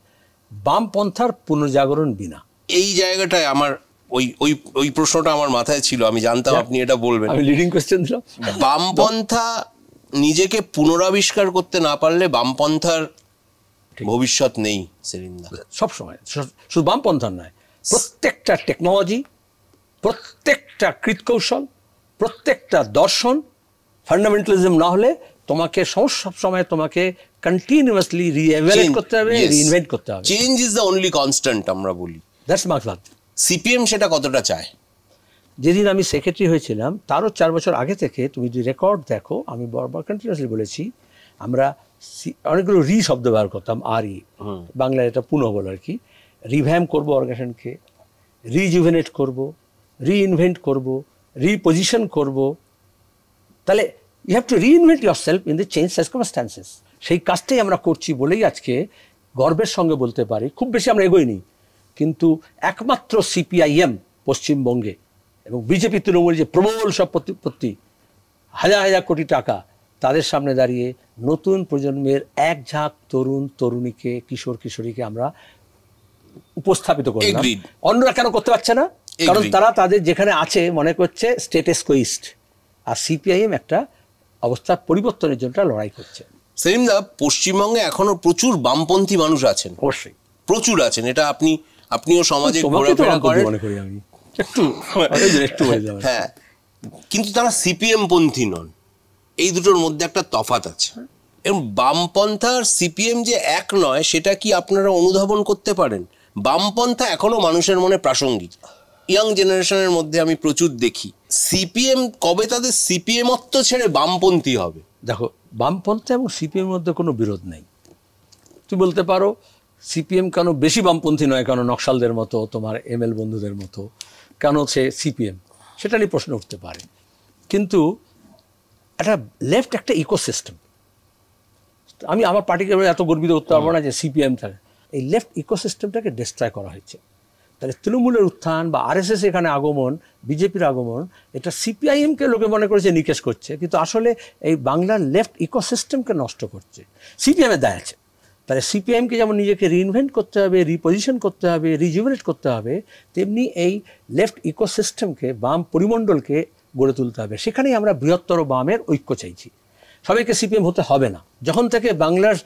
বামপন্থার পুনর্জাগরণ বিনা এই জায়গাটায় আমার ওই ওই ওই প্রশ্নটা আমার মাথায় ছিল আমি জানতাম আপনি এটা বলবেন আমি লিডিং কোশ্চেন দিলাম বামপন্থা নিজেকে পুনরাবিষ্কার করতে না পারলে বামপন্থার ভবিষ্যৎ নেই সব সবসময় শুধু বামপন্থার নয় প্রত্যেকটা টেকনোলজি প্রত্যেকটা কৃতকৌশল প্রত্যেকটা দর্শন ফান্ডামেন্টালিজম না হলে তোমাকে সব সময় তোমাকে কন্টিনিউয়াসলি রিএভেলেট করতে হবে রিইনভেন্ট করতে হবে change is the only constant আমরা বলি দ্যাটস মার্কসবাদ সিপিএম সেটা কতটা চায় যেদিন আমি সেক্রেটারি হয়েছিলাম তারও চার বছর আগে থেকে তুমি যদি রেকর্ড দেখো আমি বারবার কন্টিনিউয়াসলি বলেছি আমরা অনেকগুলো রি শব্দ ব্যবহার করতাম আর ই e। বাংলায় এটা পুনঃ বলো আর কি রিভ্যাম করবো অর্গানাইজেশনকে রিজুভেনেট করবো রিইনভেন্ট করবো রিপজিশন করবো তাহলে you have to reinvent yourself in the change circumstances সেই কাজটাই আমরা করছি বলেই আজকে গর্বের সঙ্গে বলতে পারি খুব বেশি আমরা এগোইনি কিন্তু একমাত্র সিপিআইএম পশ্চিমবঙ্গে এবং বিজেপি তৃণমূল যে প্রবল সব প্রতিপত্তি হাজার হাজার কোটি টাকা তাদের সামনে দাঁড়িয়ে নতুন প্রজন্মের এক ঝাঁক তরুণ তরুণীকে কিশোর কিশোরীকে আমরা উপস্থাপিত করলাম অন্যরা কেন করতে পারছে না কারণ তারা তাদের যেখানে আছে মনে করছে স্টেটাস কোইস্ট আর সিপিআইএম একটা অবস্থার পরিবর্তনের জন্য লড়াই করছে সেলিমদা পশ্চিমবঙ্গে এখনো প্রচুর বামপন্থী মানুষ আছেন অবশ্যই প্রচুর আছেন এটা আপনি আপনিও সমাজে ঘোরাফেরা করেন একটু একটু হ্যাঁ কিন্তু তারা সিপিএম পন্থী নন এই দুটোর মধ্যে একটা তফাত আছে এবং বামপন্থা আর সিপিএম যে এক নয় সেটা কি আপনারা অনুধাবন করতে পারেন বামপন্থা এখনো মানুষের মনে প্রাসঙ্গিক ইয়াং জেনারেশনের মধ্যে আমি প্রচুর দেখি সিপিএম কবে তাদের সিপিএমত্ব ছেড়ে বামপন্থী হবে দেখো বামপন্থী এবং সিপিএমের মধ্যে কোনো বিরোধ নেই তুমি বলতে পারো সিপিএম কেন বেশি বামপন্থী নয় কেন নকশালদের মতো তোমার এম এল বন্ধুদের মতো কেন সে সিপিএম সেটা নিয়ে প্রশ্ন উঠতে পারে কিন্তু একটা লেফট একটা ইকোসিস্টেম আমি আমার পার্টিকে এত গর্বিত করতে পারবো না যে সিপিএম থাকে এই লেফট ইকোসিস্টেমটাকে ডিস্ট্রয় করা হয়েছে তাহলে তৃণমূলের উত্থান বা আর এস এখানে আগমন বিজেপির আগমন এটা সিপিআইএমকে লোকে মনে করেছে নিকেশ করছে কিন্তু আসলে এই বাংলার লেফট ইকোসিস্টেমকে নষ্ট করছে সিপিএমের দায় আছে তাহলে সিপিআইএমকে যেমন নিজেকে রিইনভেন্ট করতে হবে রিপজিশন করতে হবে রিজুভেনেট করতে হবে তেমনি এই লেফট ইকোসিস্টেমকে বাম পরিমণ্ডলকে গড়ে তুলতে হবে সেখানেই আমরা বৃহত্তর বামের ঐক্য চাইছি সবাইকে সিপিএম হতে হবে না যখন থেকে বাংলার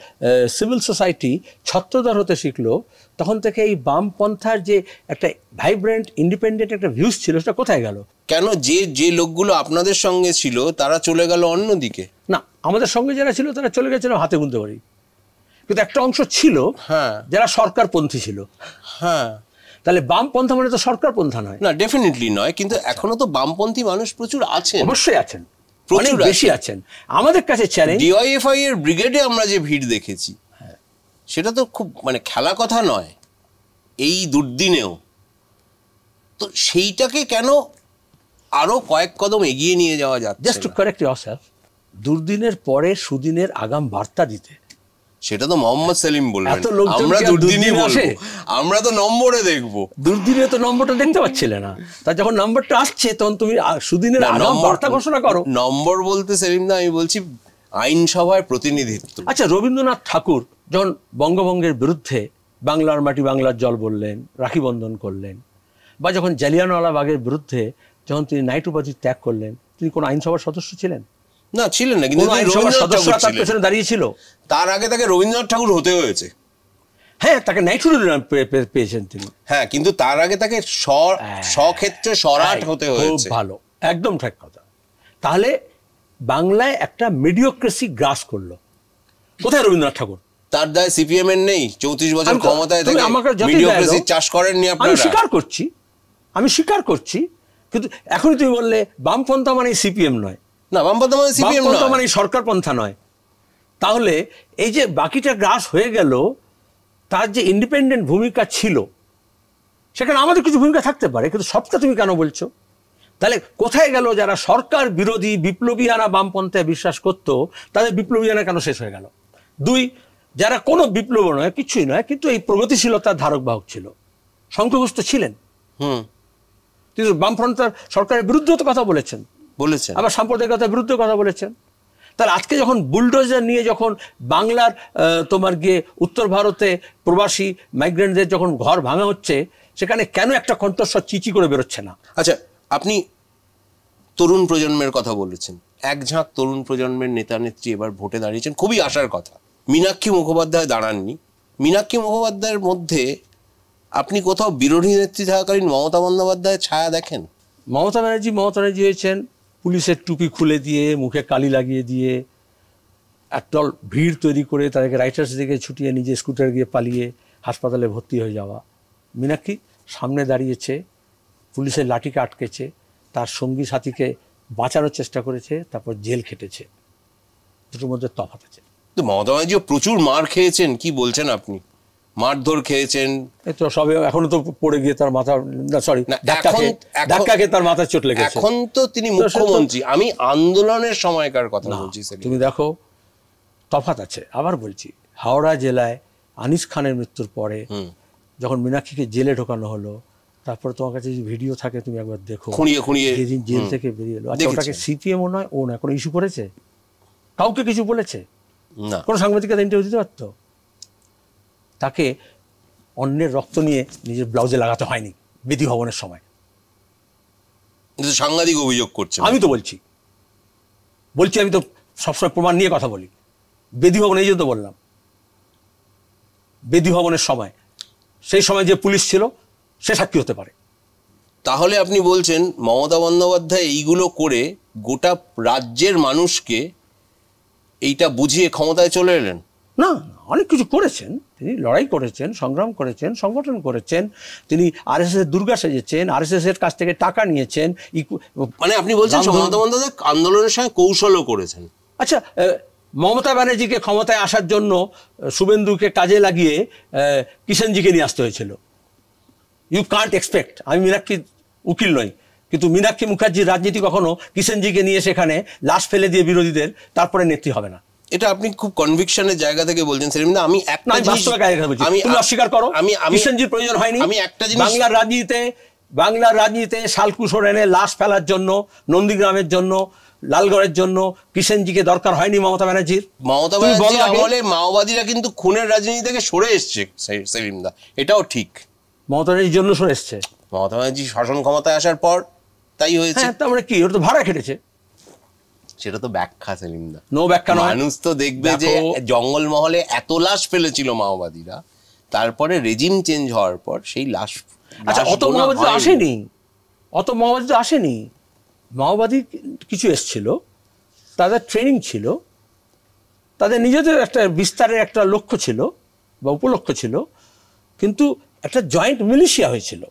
সিভিল সোসাইটি ছত্রধর হতে শিখলো তখন থেকে এই বামপন্থার যে একটা ভাইব্রেন্ট ইন্ডিপেন্ডেন্ট একটা ভিউজ ছিল সেটা কোথায় গেল কেন যে যে লোকগুলো আপনাদের সঙ্গে ছিল তারা চলে গেল অন্যদিকে না আমাদের সঙ্গে যারা ছিল তারা চলে গেছিল হাতে গুনতে পারি কিন্তু একটা অংশ ছিল হ্যাঁ যারা সরকারপন্থী ছিল হ্যাঁ তাহলে বামপন্থা মানে তো সরকারপন্থা নয় না ডেফিনেটলি নয় কিন্তু এখনো তো বামপন্থী মানুষ প্রচুর আছে অবশ্যই আছেন অনেক বেশি আছেন আমাদের কাছে চ্যালেঞ্জ ডিওয়াইএফআই এর ব্রিগেডে আমরা যে ভিড় দেখেছি সেটা তো খুব মানে খেলা কথা নয় এই দুর্দিনেও তো সেইটাকে কেন আরো কয়েক কদম এগিয়ে নিয়ে যাওয়া যাচ্ছে জাস্ট টু কারেক্ট ইয়োরসেলফ দুর্দিনের পরে সুদিনের আগাম বার্তা দিতে সেটা তো মোহাম্মদ সেলিম বললেন আমরা বলবো আমরা তো নম্বরে দেখব দুর্দিনে তো নম্বরটা দেখতে পাচ্ছিলে না তা যখন নম্বরটা আসছে তখন তুমি সুদিনের আগাম বার্তা ঘোষণা করো নম্বর বলতে সেলিম না আমি বলছি আইনসভায় প্রতিনিধিত্ব আচ্ছা রবীন্দ্রনাথ ঠাকুর যখন বঙ্গভঙ্গের বিরুদ্ধে বাংলার মাটি বাংলার জল বললেন রাখি বন্ধন করলেন বা যখন জালিয়ানওয়ালাবাগের বাগের বিরুদ্ধে যখন তিনি নাইট উপাধি ত্যাগ করলেন তিনি কোনো আইনসভার সদস্য ছিলেন না ছিলেন না কিন্তু তার দাঁড়িয়েছিল তার আগে তাকে রবীন্দ্রনাথ ঠাকুর হতে হয়েছে হ্যাঁ তাকে ন্যাচুরাল পেয়েছেন তিনি হ্যাঁ কিন্তু তার আগে তাকে হ্যাঁ, স্বক্ষেত্রে হ্যাঁ, সরাট হতে হয়েছে ভালো একদম ঠিক কথা তাহলে বাংলায় একটা মিডিওক্রেসি গ্রাস করলো কোথায় রবীন্দ্রনাথ ঠাকুর তার দায় সিপিএম এর নেই চৌত্রিশ বছর ক্ষমতায় থেকে মিডিওক্রেসি চাষ করেননি আপনি স্বীকার করছি আমি স্বীকার করছি কিন্তু এখনই তুমি বললে বামপন্থা মানে সিপিএম নয় না বামপন্থা মানে সিপিএম না মানে সরকার পন্থা নয় তাহলে এই যে বাকিটা গ্রাস হয়ে গেল তার যে ইন্ডিপেন্ডেন্ট ভূমিকা ছিল সেখানে আমাদের কিছু ভূমিকা থাকতে পারে কিন্তু সবটা তুমি কেন বলছো তাহলে কোথায় গেল যারা সরকার বিরোধী বিপ্লবী আনা বামপন্থায় বিশ্বাস করত তাদের বিপ্লবী আনা কেন শেষ হয়ে গেল দুই যারা কোনো বিপ্লব নয় কিছুই নয় কিন্তু এই প্রগতিশীলতার ধারক বাহক ছিল সংখ্যাগরিষ্ঠ ছিলেন হুম কিন্তু বামফ্রন্টার সরকারের বিরুদ্ধে তো কথা বলেছেন বলেছেন আবার সাম্প্রদায়িকতার বিরুদ্ধে কথা বলেছেন তাহলে আজকে যখন বুলডোজার নিয়ে যখন বাংলার তোমার গিয়ে উত্তর ভারতে প্রবাসী মাইগ্রেন্টদের যখন ঘর ভাঙা হচ্ছে সেখানে কেন একটা কণ্ঠস্বর চিচি করে বেরোচ্ছে না আচ্ছা আপনি তরুণ প্রজন্মের কথা বলেছেন এক ঝাঁক তরুণ প্রজন্মের নেতা নেত্রী এবার ভোটে দাঁড়িয়েছেন খুবই আশার কথা মীনাক্ষী মুখোপাধ্যায় দাঁড়াননি মীনাক্ষী মুখোপাধ্যায়ের মধ্যে আপনি কোথাও বিরোধী নেত্রী থাকাকালীন মমতা বন্দ্যোপাধ্যায়ের ছায়া দেখেন মমতা ব্যানার্জি মমতা ব্যানার্জি হয়েছেন পুলিশের টুপি খুলে দিয়ে মুখে কালি লাগিয়ে দিয়ে একটল ভিড় তৈরি করে তাদেরকে রাইটার্স দিকে ছুটিয়ে নিজে স্কুটার গিয়ে পালিয়ে হাসপাতালে ভর্তি হয়ে যাওয়া মীনাক্ষী সামনে দাঁড়িয়েছে পুলিশের লাঠিকে আটকেছে তার সঙ্গী সাথীকে বাঁচানোর চেষ্টা করেছে তারপর জেল খেটেছে দুটোর মধ্যে তফাত আছে তো মমতা ব্যানার্জিও প্রচুর মার খেয়েছেন কি বলছেন আপনি মারধর খেয়েছেন তো সবে এখনো তো পড়ে গিয়ে তার মাথা সরি ধাক্কা খেয়ে তার মাথা চোট লেগেছে এখন তো তিনি মুখ্যমন্ত্রী আমি আন্দোলনের সময়কার কথা বলছি তুমি দেখো তফাত আছে আবার বলছি হাওড়া জেলায় আনিস খানের মৃত্যুর পরে যখন মীনাক্ষীকে জেলে ঢোকানো হলো তারপরে তোমার কাছে যে ভিডিও থাকে তুমি একবার দেখো খুঁড়িয়ে খুঁড়িয়ে যেদিন জেল থেকে বেরিয়ে এলো আচ্ছা ওটাকে সিপিএমও নয় ও না কোনো ইস্যু করেছে কাউকে কিছু বলেছে না কোনো সাংবাদিকতা ইন্টারভিউ দিতে পারতো তাকে অন্যের রক্ত নিয়ে নিজের ব্লাউজে লাগাতে হয়নি বিধি ভবনের সময় সাংঘাতিক অভিযোগ করছে আমি তো বলছি বলছি আমি তো সবসময় প্রমাণ নিয়ে কথা বলি বেদি ভবন এই তো বললাম বেদি ভবনের সময় সেই সময় যে পুলিশ ছিল সে সাক্ষী হতে পারে তাহলে আপনি বলছেন মমতা বন্দ্যোপাধ্যায় এইগুলো করে গোটা রাজ্যের মানুষকে এইটা বুঝিয়ে ক্ষমতায় চলে এলেন না অনেক কিছু করেছেন তিনি লড়াই করেছেন সংগ্রাম করেছেন সংগঠন করেছেন তিনি আর এস এস দুর্গা সেজেছেন আর এস এস এর কাছ থেকে টাকা নিয়েছেন মানে আপনি বলছেন সমতা বন্দ্যোপাধ্যায় আন্দোলনের সঙ্গে কৌশলও করেছেন আচ্ছা মমতা ব্যানার্জিকে ক্ষমতায় আসার জন্য শুভেন্দুকে কাজে লাগিয়ে কিষেনজিকে নিয়ে আসতে হয়েছিল ইউ কান্ট এক্সপেক্ট আমি মীনাক্ষী উকিল নই কিন্তু মীনাক্ষী মুখার্জির রাজনীতি কখনো কিষেনজিকে নিয়ে সেখানে লাশ ফেলে দিয়ে বিরোধীদের তারপরে নেত্রী হবে না এটা আপনি খুব কনভিকশনের জায়গা থেকে বলছেন সেরকম আমি একটা আমি তুমি অস্বীকার করো আমি মিশনজির প্রয়োজন হয়নি আমি একটা জিনিস বাংলার রাজনীতিতে বাংলার রাজনীতিতে শালকুশোর এনে লাশ ফেলার জন্য নন্দীগ্রামের জন্য লালগড়ের জন্য কিষেনজিকে দরকার হয়নি মমতা ব্যানার্জির মমতা ব্যানার্জি বলে মাওবাদীরা কিন্তু খুনের রাজনীতি থেকে সরে এসছে সেলিমদা এটাও ঠিক মমতা ব্যানার্জির জন্য সরে এসছে মমতা ব্যানার্জি শাসন ক্ষমতায় আসার পর তাই হয়েছে হ্যাঁ, তারপরে মানে কি ওটা তো ভাড়া খেটেছে সেটা তো ব্যাখ্যা দা নো ব্যাখ্যা নয় মানুষ তো দেখবে যে জঙ্গল মহলে এত লাশ ফেলেছিল মাওবাদীরা তারপরে রেজিম চেঞ্জ হওয়ার পর সেই লাশ আচ্ছা অত মাওবাদী আসেনি অত মাওবাদী তো আসেনি মাওবাদী কিছু এসছিল তাদের ট্রেনিং ছিল তাদের নিজেদের একটা বিস্তারের একটা লক্ষ্য ছিল বা উপলক্ষ ছিল কিন্তু একটা জয়েন্ট মিলিশিয়া হয়েছিল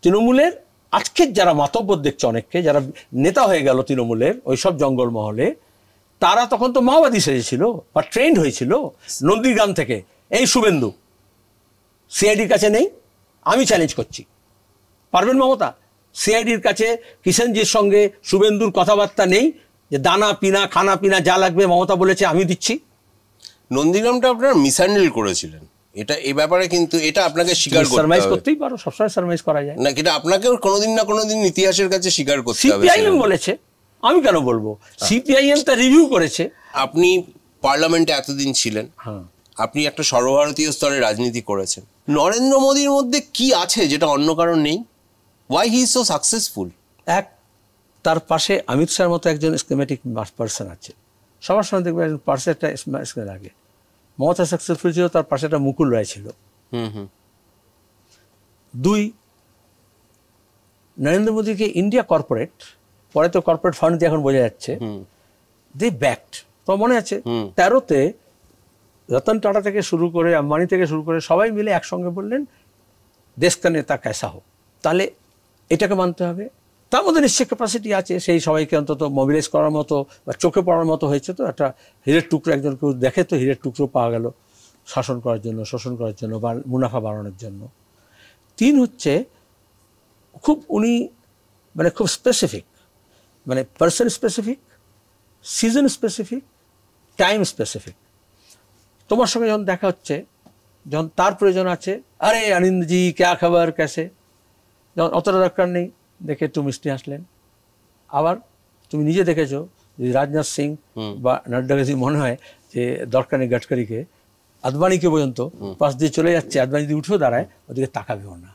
তৃণমূলের আজকের যারা মাতব্য দেখছে অনেককে যারা নেতা হয়ে গেল তৃণমূলের ওই সব জঙ্গলমহলে তারা তখন তো মাওবাদী সেজেছিল বা ট্রেন্ড হয়েছিল নন্দীগ্রাম থেকে এই শুভেন্দু সিআইডির কাছে নেই আমি চ্যালেঞ্জ করছি পারবেন মমতা সিআইডির কাছে কিষেনজির সঙ্গে শুভেন্দুর কথাবার্তা নেই যে দানা পিনা খানা পিনা যা লাগবে মমতা বলেছে আমি দিচ্ছি নন্দীগ্রামটা আপনারা মিসহ্যান্ডেল করেছিলেন এটা এই ব্যাপারে কিন্তু এটা আপনাকে স্বীকার করতে সারমাইজ করতেই পারো সবসময় সারমাইজ করা যায় না কিন্তু আপনাকে কোনোদিন না কোনোদিন ইতিহাসের কাছে স্বীকার করতে হবে সিপিআইএম বলেছে আমি কেন বলবো আচ্ছা। সিপিআইএম তা রিভিউ করেছে আপনি পার্লামেন্টে এতদিন ছিলেন হ্যাঁ। আপনি একটা সর্বভারতীয় স্তরে রাজনীতি করেছেন নরেন্দ্র মোদীর মধ্যে কি আছে যেটা অন্য কারণ নেই ওয়াই হি সো সাকসেসফুল এক তার পাশে অমিত শাহের মতো একজন স্কেমেটিক পার্সন আছে সবার সময় দেখবে একজন লাগে মমতা সাকসেসফুল ছিল তার পাশে একটা মুকুল রায় ছিল দুই নরেন্দ্র মোদীকে ইন্ডিয়া কর্পোরেট পরে তো কর্পোরেট ফান্ড দিয়ে এখন বোঝা যাচ্ছে দি ব্যাকড তো মনে আছে তেরোতে রতন টাটা থেকে শুরু করে আম্বানি থেকে শুরু করে সবাই মিলে একসঙ্গে বললেন দেশ কা নেতা ক্যাসা হোক তাহলে এটাকে মানতে হবে তার মধ্যে নিশ্চয় ক্যাপাসিটি আছে সেই সবাইকে অন্তত মোবিলাইজ করার মতো বা চোখে পড়ার মতো হয়েছে তো একটা হীরের টুকরো একজন কেউ দেখে তো হীরের টুকরো পাওয়া গেল শাসন করার জন্য শোষণ করার জন্য বা মুনাফা বাড়ানোর জন্য তিন হচ্ছে খুব উনি মানে খুব স্পেসিফিক মানে person specific season specific time specific তোমার সঙ্গে যখন দেখা হচ্ছে যখন তার প্রয়োজন আছে আরে আনিন্দজি ক্যা খাবার ক্যাসে যখন অতটা দরকার নেই দেখে একটু মিষ্টি হাসলেন আবার তুমি নিজে দেখেছো যদি রাজনাথ সিং বা নাড্ডা গাজী মনে হয় যে দরকার নেই গাডকারিকে আদবানিকে পর্যন্ত পাশ দিয়ে চলে যাচ্ছে আদবানি যদি উঠেও দাঁড়ায় ওদিকে তাকাবেও না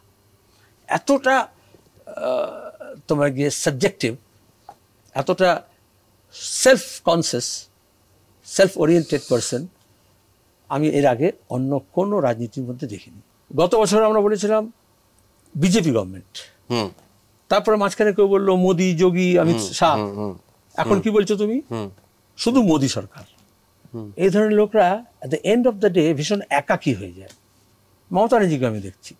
এতটা তোমার গিয়ে সাবজেক্টিভ এতটা self conscious self oriented person আমি এর আগে অন্য কোনো রাজনীতির মধ্যে দেখিনি গত বছর আমরা বলেছিলাম বিজেপি গভর্নমেন্ট তারপরে মাঝখানে কেউ বললো মোদি যোগী অমিত শাহ এখন কি বলছো তুমি শুধু মোদি সরকার এই ধরনের লোকরা at the end of the day ভীষণ একাকী হয়ে যায় মমতা ব্যানার্জিকে আমি দেখছি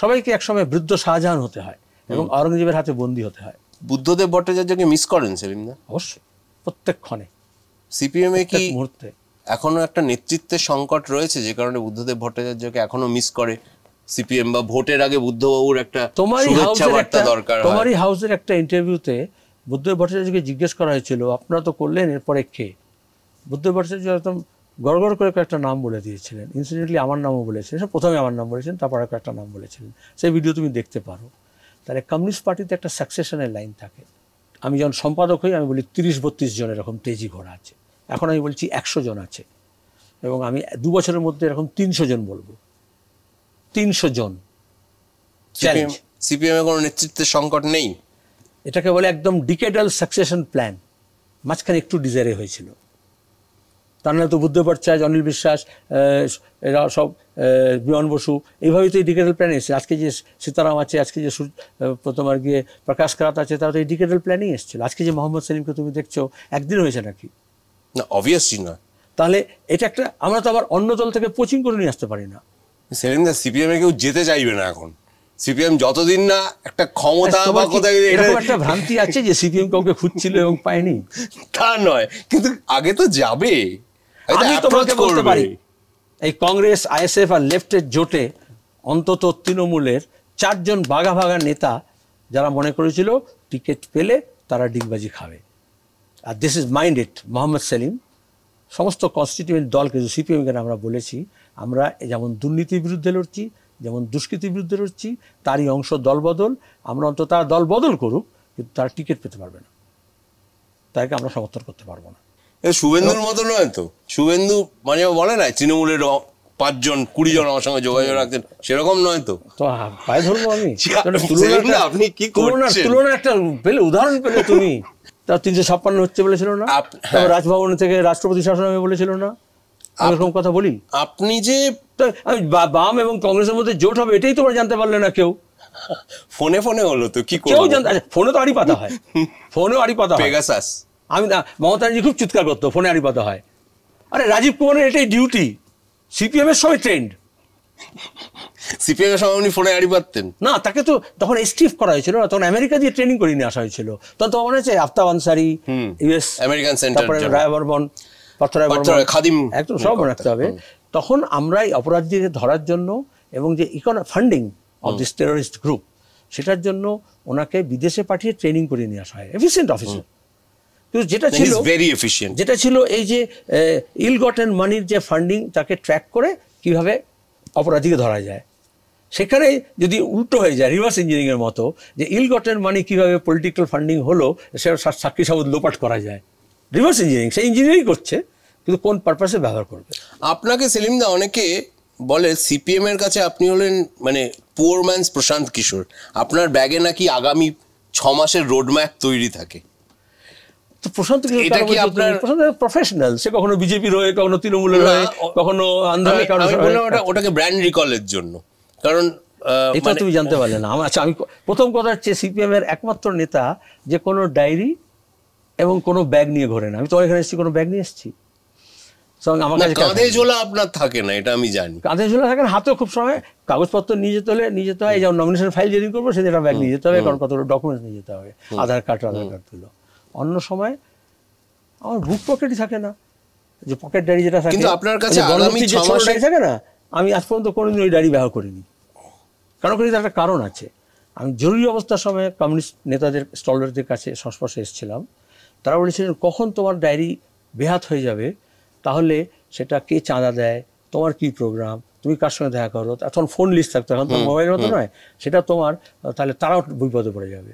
সবাইকে একসময় বৃদ্ধ শাহজাহান হতে হয় এবং অরঙ্গজেবের হাতে বন্দী হতে হয় বুদ্ধদেব ভট্টাচার্যকে মিস করেন সেলিম না অবশ্যই প্রত্যেকক্ষণে সিপিএম এ কি মুহূর্তে এখনো একটা নেতৃত্বের সংকট রয়েছে যে কারণে বুদ্ধদেব ভট্টাচার্যকে এখনো মিস করে সিপিএম বা ভোটের আগে বুদ্ধবাবুর একটা শুভেচ্ছা বার্তা দরকার তোমারই হাউসের একটা ইন্টারভিউতে বুদ্ধ ভট্টাচার্যকে জিজ্ঞেস করা হয়েছিল আপনারা তো করলেন এরপরে খেয়ে বুদ্ধ ভট্টাচার্য একদম গড়গড় করে কয়েকটা নাম বলে দিয়েছিলেন ইনসিডেন্টলি আমার নামও বলেছিলেন সে প্রথমে আমার নাম বলেছেন তারপরে কয়েকটা নাম বলেছিলেন সেই ভিডিও তুমি দেখতে পারো তাহলে কমিউনিস্ট পার্টিতে একটা সাকসেশনের লাইন থাকে আমি যখন সম্পাদক হই আমি বলি তিরিশ বত্রিশ জন এরকম তেজি ঘোড়া আছে এখন আমি বলছি একশো জন আছে এবং আমি দু বছরের মধ্যে এরকম তিনশো জন বলবো তিনশো জন সিপিএম এর কোনো নেতৃত্বের সংকট নেই এটাকে বলে একদম ডিকেডাল সাকসেশন প্ল্যান মাঝখানে একটু ডিজারে হয়েছিল তার নাহলে মানে তো বুদ্ধ ভট্টাচার্য অনিল বিশ্বাস এরা সব বিমান বসু এইভাবেই তো এই ডিকেটাল প্ল্যান এসেছে আজকে যে সীতারাম আছে আজকে যে প্রথম আর গিয়ে প্রকাশ করাত আছে তারা তো এই ডিকেটাল প্ল্যানই এসেছিল আজকে যে মোহাম্মদ সেলিমকে তুমি দেখছো একদিন হয়েছে নাকি না অবভিয়াসলি না তাহলে এটা একটা আমরা তো আবার অন্য দল থেকে কোচিং করে নিয়ে আসতে পারি না সেলিম দা সিপিএম এ কেউ যেতে চাইবে না এখন সিপিএম যতদিন না একটা ক্ষমতা বা কোথায় এরকম একটা ভ্রান্তি আছে যে সিপিএম কাউকে খুঁজছিল এবং পায়নি তা নয় কিন্তু আগে তো যাবে আমি তোমাকে বলতে পারি এই কংগ্রেস আইএসএফ আর লেফটের জোটে অন্তত তৃণমূলের চারজন বাঘা ভাগা নেতা যারা মনে করেছিল টিকিট পেলে তারা ডিগবাজি খাবে আর this is minded Mohammad Salim সমস্ত কনস্টিটিউয়েন্ট দলকে সিপিএমকে আমরা বলেছি আমরা যেমন দুর্নীতির বিরুদ্ধে লড়ছি যেমন দুষ্কৃতির বিরুদ্ধে লড়ছি তারই অংশ দলবদল আমরা অন্তত তারা দলবদল করুক কিন্তু তারা টিকিট পেতে পারবে না তাকে আমরা সমর্থন করতে পারবো না শুভেন্দুর মতো নয় তো শুভেন্দু মানে বলে না তৃণমূলের পাঁচজন কুড়ি জন আমার সঙ্গে যোগাযোগ রাখতেন সেরকম নয় তো তো পায়ে ধরবো আমি আপনি কি তুলনা তুলনা একটা পেলে উদাহরণ পেলে তুমি তার তিনশো ছাপ্পান্ন হচ্ছে বলেছিল না হ্যাঁ। রাজভবন থেকে রাষ্ট্রপতি শাসন হবে বলেছিল না এরকম কথা বলি আপনি যে বাম এবং কংগ্রেসের মধ্যে জোট হবে এটাই তোমরা জানতে পারলে না কেউ ফোনে ফোনে হলো তো কি কেউ আচ্ছা, ফোনে তো আড়ি পাতা হয় ফোনে আড়ি পাতা হয় পেগাসাস আমি মমতাজি খুব চিৎকার করতো ফোনে আড়ি পাতা হয় আরে রাজীব কুমারের এটাই ডিউটি সিপিএম এর সবাই ট্রেন্ড সিপিএম এর সময় উনি ফোনে আড়ি পাতেন না তাকে তো তখন স্টিফ করা হয়েছিল না তখন আমেরিকা দিয়ে ট্রেনিং করে নিয়ে আসা হয়েছিল তখন তো মনে হচ্ছে Aftab Ansari US American center তারপরে রায় বর্মন খাদিম একদম সব রাখতে হবে তখন আমরাই অপরাধীদের ধরার জন্য এবং যে economic funding of this terrorist group সেটার জন্য ওনাকে বিদেশে পাঠিয়ে ট্রেনিং করে নিয়ে আসা হয় এফিসিয়েন্ট অফিসার কিন্তু যেটা ছিল ভেরি এফিসিয়েন্ট যেটা ছিল এই যে ইল গটেন মানির যে ফান্ডিং তাকে ট্র্যাক করে কিভাবে অপরাধীকে ধরা যায় সেখানে যদি উল্টো হয়ে যায় রিভার্স ইঞ্জিনিয়ারিংয়ের মতো যে ইল গটেন মানি কীভাবে পলিটিক্যাল ফান্ডিং হলো সে সাক্ষী সাবুদ লোপাট করা যায় রিভার্স ইঞ্জিনিয়ারিং সে ইঞ্জিনিয়ারিং করছে কিন্তু কোন পারপাসে ব্যবহার করবে আপনাকে সেলিম দা অনেকে বলে সিপিএম এর কাছে আপনি হলেন মানে পুয়ার ম্যানস প্রশান্ত কিশোর আপনার ব্যাগে নাকি আগামী ছ মাসের রোড ম্যাপ তৈরি থাকে তো প্রশান্ত এটা কি আপনার প্রফেশনাল সে কখনো বিজেপির হয়ে কখনো তৃণমূলের হয়ে কখনো আন্দোলনের কারণে ওটাকে ব্র্যান্ড রিকলের জন্য কারণ এটা মানে- তুমি জানতে পারলে না আমার আচ্ছা আমি প্রথম কথা হচ্ছে সিপিএম এর একমাত্র নেতা যে কোনো ডায়েরি এবং কোনো ব্যাগ নিয়ে ঘোরে না আমি তোমার এখানে এসেছি কোনো ব্যাগ নিয়ে এসেছি আমার কাছে কাঁধে ঝোলা আপনার থাকে না এটা আমি জানি কাঁধে ঝোলা থাকে না হাতেও খুব সময় কাগজপত্র নিয়ে যেতে হলে নিয়ে যেতে হয় যেমন নমিনেশন ফাইল যেদিন করবো সেদিন ব্যাগ নিয়ে যেতে হবে কারণ কতগুলো ডকুমেন্টস নিয়ে যেতে হবে আধার কার্ড আধার কার্ড তুলো অন্য সময় আমার বুক পকেটই থাকে না যে পকেট ডায়েরি যেটা থাকে আপনার কাছে থাকে না আমি আজ পর্যন্ত কোনোদিন ওই ডায়েরি ব্যবহার করিনি কারণ করি একটা কারণ আছে আমি জরুরি অবস্থার সময় কমিউনিস্ট নেতাদের স্টলওয়ারদের কাছে সংস্পর্শে এসেছিলাম তারা বলেছিলেন কখন তোমার ডায়েরি বেহাত হয়ে যাবে তাহলে সেটা কে চাঁদা দেয় তোমার কি প্রোগ্রাম তুমি কার সঙ্গে দেখা করো এখন ফোন লিস্ট থাকতো এখন তোমার মোবাইলের মতো নয় সেটা তোমার তাহলে তারাও বিপদে পড়ে যাবে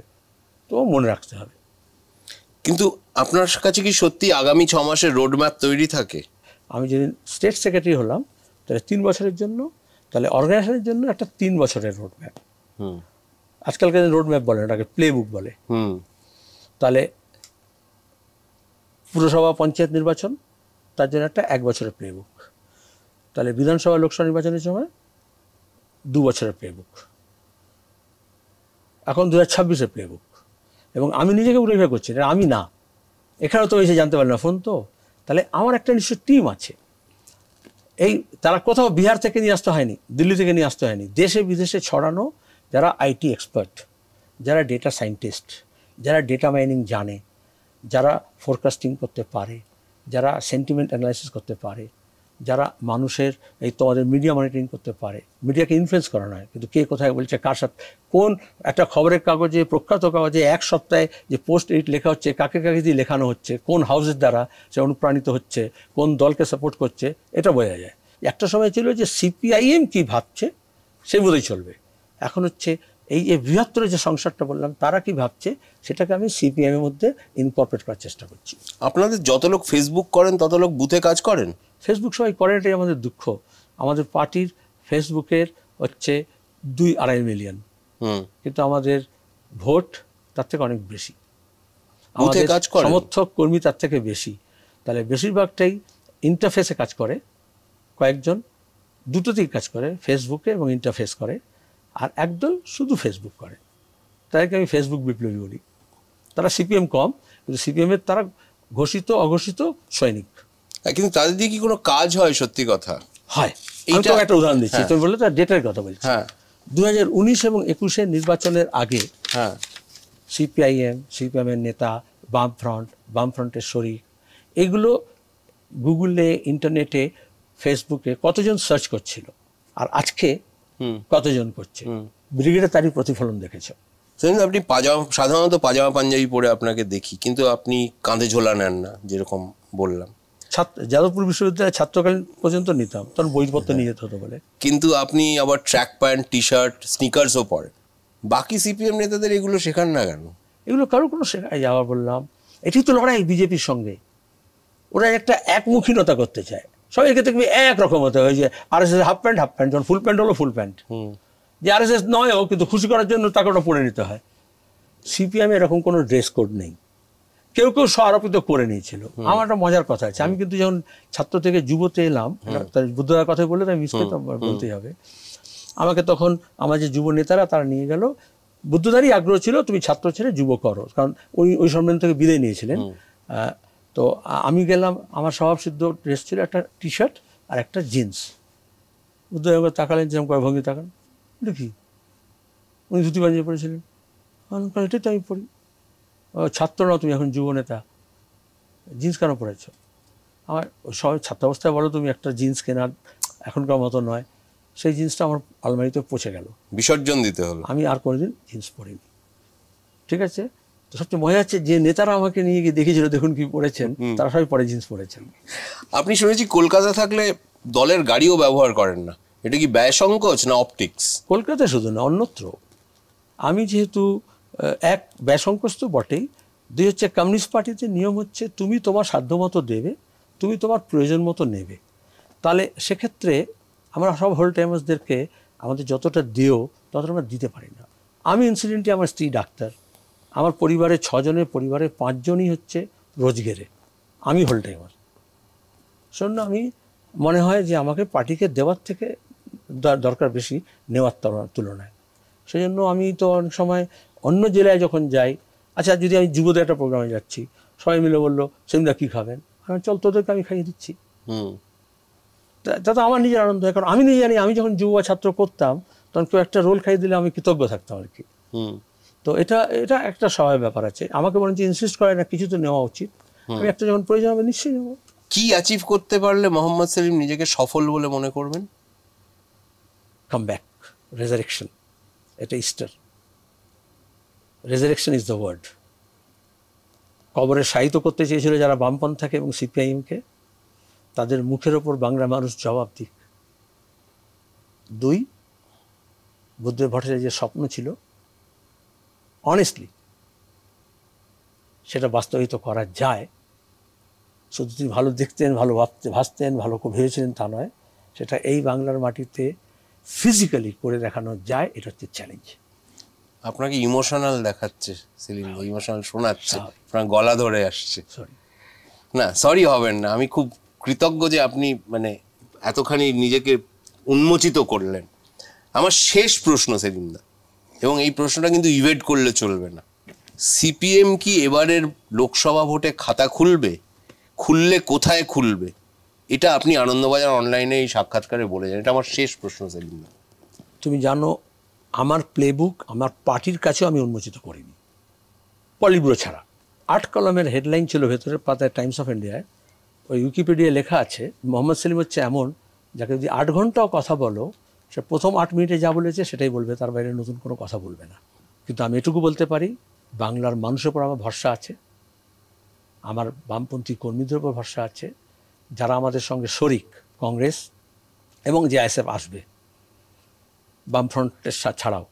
তো মনে রাখতে হবে কিন্তু আপনার কাছে কি সত্যি আগামী ছ মাসের রোড ম্যাপ তৈরি থাকে আমি যেদিন স্টেট সেক্রেটারি হলাম তাহলে তিন বছরের জন্য তাহলে অর্গানাইজেশনের জন্য একটা তিন বছরের রোড ম্যাপ আজকালকার রোড ম্যাপ বলে ওটাকে প্লে বুক বলে তাহলে পুরসভা পঞ্চায়েত নির্বাচন তার জন্য একটা এক বছরের প্লে বুক তাহলে বিধানসভা লোকসভা নির্বাচনের সময় দু বছরের প্লে বুক এখন দু হাজার ছাব্বিশের প্লে বুক এবং আমি নিজেকে উল্লেখ করছি এটা আমি না এখানেও তো এসে জানতে পারলাম ফোন তো তাহলে আমার একটা নিশ্চয় টিম আছে এই তারা কোথাও বিহার থেকে নিয়ে আসতে হয়নি দিল্লি থেকে নিয়ে আসতে হয়নি দেশে বিদেশে ছড়ানো যারা আইটি এক্সপার্ট যারা ডেটা সায়েন্টিস্ট যারা ডেটা মাইনিং জানে যারা ফোরকাস্টিং করতে পারে যারা সেন্টিমেন্ট অ্যানালাইসিস করতে পারে যারা মানুষের এই তোমাদের মিডিয়া মনিটরিং করতে পারে মিডিয়াকে ইনফ্লুয়েস করা নয় কিন্তু কে কোথায় বলছে কার সাথে কোন একটা খবরের কাগজে প্রখ্যাত কাগজে এক সপ্তাহে যে পোস্ট এডিট লেখা হচ্ছে কাকে কাকে দিয়ে লেখানো হচ্ছে কোন হাউসের দ্বারা সে অনুপ্রাণিত হচ্ছে কোন দলকে সাপোর্ট করছে এটা বোঝা যায় একটা সময় ছিল যে সিপিআইএম কি ভাবছে সে বোধহয় চলবে এখন হচ্ছে এই বৃহত্তর যে সংসারটা বললাম তারা কি ভাবছে সেটাকে আমি সিপিএম এর মধ্যে ইনকর্পোরেট করার চেষ্টা করছি আপনাদের যত লোক ফেসবুক করেন তত লোক বুথে কাজ করেন ফেসবুক সবাই করেন এটাই আমাদের দুঃখ আমাদের পার্টির ফেসবুকের হচ্ছে দুই আড়াই মিলিয়ন কিন্তু আমাদের ভোট তার থেকে অনেক বেশি আমাদের সমর্থক কর্মী তার থেকে বেশি তাহলে বেশিরভাগটাই ইন্টারফেসে কাজ করে কয়েকজন দুটোতেই কাজ করে ফেসবুকে এবং ইন্টারফেস করে আর একদল শুধু ফেসবুক করে তাদেরকে আমি ফেসবুক বিপ্লবী বলি তারা সিপিএম কম কিন্তু সিপিএমের তারা ঘোষিত অঘোষিত সৈনিক হ্যাঁ, কিন্তু তাদের দিয়ে কি কোনো কাজ হয় সত্যি কথা হয় এইটা একটা উদাহরণ দিচ্ছি হ্যাঁ। তুমি বললে তার ডেটের কথা বলছি হ্যাঁ দু এবং একুশে নির্বাচনের আগে হ্যাঁ সিপিআইএম সিপিএমের নেতা বাম ফ্রন্ট বাম ফ্রন্টের শরিক এগুলো গুগলে ইন্টারনেটে ফেসবুকে কতজন সার্চ করছিল আর আজকে কতজন করছে ব্রিগেডে তারই প্রতিফলন দেখেছ সেদিন আপনি পাজামা সাধারণত পাজামা পাঞ্জাবি পরে আপনাকে দেখি কিন্তু আপনি কাঁধে ঝোলা নেন না যেরকম বললাম ছাত্র যাদবপুর বিশ্ববিদ্যালয়ের ছাত্রকালীন পর্যন্ত নিতাম তখন বইপত্র হ্যাঁ। নিয়ে যেতে হতো বলে কিন্তু আপনি আবার ট্র্যাক প্যান্ট টি শার্ট স্নিকার্সও পরেন বাকি সিপিএম নেতাদের এগুলো শেখান না কেন এগুলো কারো কোনো শেখায় যাওয়া বললাম এটি তো লড়াই বিজেপির সঙ্গে ওরা একটা একমুখীনতা করতে চায় সবাই ক্ষেত্রে তুমি একরকম হতে হয় যে R S S half pant half pant full pant হলো ফুল প্যান্ট যে আর এস এস নয়ও কিন্তু খুশি করার জন্য তাকে ওটা পরে নিতে হয় সিপিএম এরকম কোনো ড্রেস কোড নেই কেউ কেউ স্বআরোপিত করে নিয়েছিল আমার একটা মজার কথা আছে আমি কিন্তু যখন ছাত্র থেকে যুবতে এলাম তাই বুদ্ধদার কথা বলে তাই মিসকে তো বলতেই হবে আমাকে তখন আমার যে যুব নেতারা তারা নিয়ে গেল বুদ্ধদারই আগ্রহ ছিল তুমি ছাত্র ছেড়ে যুব করো কারণ ওই ওই সম্মেলন থেকে বিদায় নিয়েছিলেন তো আমি গেলাম আমার সিদ্ধ ড্রেস ছিল একটা টি শার্ট আর একটা জিন্স উদয় তাকালেন যেরকম কয় ভঙ্গি তাকান এটা কি উনি ধুতি বাজিয়ে পড়েছিলেন এটাই তো আমি পড়ি ছাত্র না তুমি এখন যুব নেতা জিন্স কেন পড়েছ আমার সব ছাত্রাবস্থায় বলো তুমি একটা জিন্স কেনার এখনকার মতো নয় সেই জিন্সটা আমার আলমারিতে পচে গেল বিসর্জন দিতে হলো আমি আর কোনোদিন জিন্স পরিনি ঠিক আছে তো সবচেয়ে মজা হচ্ছে যে নেতারা আমাকে নিয়ে গিয়ে দেখেছিল দেখুন কি পড়েছেন তারা সবাই পরে জিন্স পড়েছেন আপনি শুনেছি কলকাতা থাকলে দলের গাড়িও ব্যবহার করেন না এটা কি ব্যয় সংকোচ না অপটিক্স কলকাতা শুধু না অন্যত্র আমি যেহেতু এক ব্যয় সংকোচ তো বটেই দুই হচ্ছে কমিউনিস্ট পার্টিতে নিয়ম হচ্ছে তুমি তোমার সাধ্য মতো দেবে তুমি তোমার প্রয়োজন মতো নেবে তাহলে সেক্ষেত্রে আমরা সব হোল টাইমার্সদেরকে আমাদের যতটা দিও ততটা আমরা দিতে পারি না আমি ইনসিডেন্টলি আমার স্ত্রী ডাক্তার আমার পরিবারে ছজনের পরিবারে পাঁচজনই হচ্ছে রোজগেরে আমি হোল টাইমার জন্য আমি মনে হয় যে আমাকে পার্টিকে দেওয়ার থেকে দরকার বেশি নেওয়ার তুলনায় সেই জন্য আমি তো অনেক সময় অন্য জেলায় যখন যাই আচ্ছা যদি আমি যুবদের একটা প্রোগ্রামে যাচ্ছি সবাই মিলে বললো সেমিনা কী খাবেন আমি চল তোদেরকে আমি খাইয়ে দিচ্ছি তাতে আমার নিজের আনন্দ হয় কারণ আমি নিজে জানি আমি যখন যুব ছাত্র করতাম তখন কেউ একটা রোল খাইয়ে দিলে আমি কৃতজ্ঞ থাকতাম আর কি তো এটা এটা একটা সবাই ব্যাপার আছে আমাকে বলেন যে ইনসিস্ট করে না কিছু তো নেওয়া উচিত আমি একটা যখন প্রয়োজন হবে নিশ্চয়ই নেব কি অ্যাচিভ করতে পারলে মোহাম্মদ সেলিম নিজেকে সফল বলে মনে করবেন কাম ব্যাক রেজারেকশন এটা Easter resurrection is the word কবরে সাহিত করতে চেয়েছিল যারা থাকে এবং সিপিআইএমকে তাদের মুখের ওপর বাংলা মানুষ জবাব দিক দুই বুদ্ধের ভট্টাচার্যের স্বপ্ন ছিল অনেস্টলি সেটা বাস্তবিত করা যায় শুধু তিনি ভালো দেখতেন ভালো ভাবতে ভাসতেন ভালো ভেবেছিলেন তা নয় সেটা এই বাংলার মাটিতে ফিজিক্যালি করে দেখানো যায় এটা হচ্ছে চ্যালেঞ্জ আপনাকে ইমোশনাল দেখাচ্ছে সেলিম ইমোশনাল শোনাচ্ছে আপনার গলা ধরে আসছে না সরি হবেন না আমি খুব কৃতজ্ঞ যে আপনি মানে এতখানি নিজেকে উন্মোচিত করলেন আমার শেষ প্রশ্ন সেলিমদা এবং এই প্রশ্নটা কিন্তু ইভেট করলে চলবে না সিপিএম কি এবারের লোকসভা ভোটে খাতা খুলবে খুললে কোথায় খুলবে এটা আপনি আনন্দবাজার অনলাইনে এই সাক্ষাৎকারে বলেছেন এটা আমার শেষ প্রশ্ন সেলিম তুমি জানো আমার প্লেবুক আমার পার্টির কাছেও আমি উন্মোচিত করিনি পলিব্রো ছাড়া আট কলমের হেডলাইন ছিল ভেতরের পাতায় টাইমস অফ ইন্ডিয়ায় ওই উইকিপিডিয়ায় লেখা আছে মোহাম্মদ সেলিম হচ্ছে এমন যাকে যদি আট ঘন্টাও কথা বলো সে প্রথম আট মিনিটে যা বলেছে সেটাই বলবে তার বাইরে নতুন কোনো কথা বলবে না কিন্তু আমি এটুকু বলতে পারি বাংলার মানুষের উপর আমার ভরসা আছে আমার বামপন্থী কর্মীদের উপর ভরসা আছে যারা আমাদের সঙ্গে শরিক কংগ্রেস এবং জেআইএসএফ আসবে বামফ্রন্টের ছাড়াও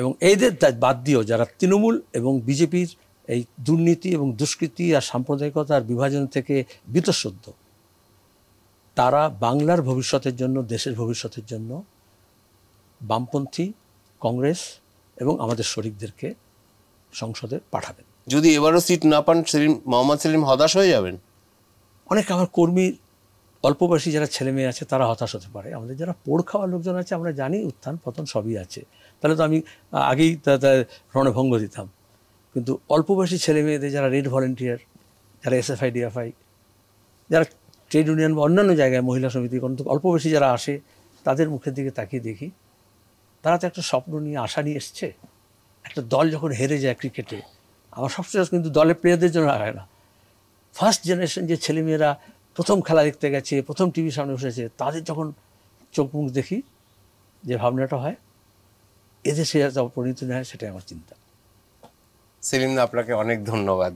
এবং এইদের বাদ দিয়েও যারা তৃণমূল এবং বিজেপির এই দুর্নীতি এবং দুষ্কৃতি আর সাম্প্রদায়িকতার বিভাজন থেকে বিতশ্রদ্ধ তারা বাংলার ভবিষ্যতের জন্য দেশের ভবিষ্যতের জন্য বামপন্থী কংগ্রেস এবং আমাদের শরিকদেরকে সংসদে পাঠাবেন যদি এবারও সিট না পান সেলিম মোহাম্মদ সেলিম হতাশ হয়ে যাবেন অনেক আমার কর্মী অল্প বয়সী যারা ছেলে মেয়ে আছে তারা হতাশ হতে পারে আমাদের যারা পোড় খাওয়া লোকজন আছে আমরা জানি উত্থান পতন সবই আছে তাহলে তো আমি আগেই রণভঙ্গ দিতাম কিন্তু অল্প বয়সী ছেলে মেয়েদের যারা রেড ভলেন্টিয়ার যারা এসএফআই ডিএফআই যারা ট্রেড ইউনিয়ন বা অন্যান্য জায়গায় মহিলা সমিতি অল্প বেশি যারা আসে তাদের মুখের দিকে তাকিয়ে দেখি তারা তো একটা স্বপ্ন নিয়ে আশা নিয়ে এসছে একটা দল যখন হেরে যায় ক্রিকেটে আমার সবচেয়ে কিন্তু দলের প্লেয়ারদের জন্য হয় না ফার্স্ট জেনারেশন যে ছেলেমেয়েরা প্রথম খেলা দেখতে গেছে প্রথম টিভির সামনে বসেছে তাদের যখন চোখ মুখ দেখি যে ভাবনাটা হয় এদেশে পরিণতি হয় সেটাই আমার চিন্তা সেলিম আপনাকে অনেক ধন্যবাদ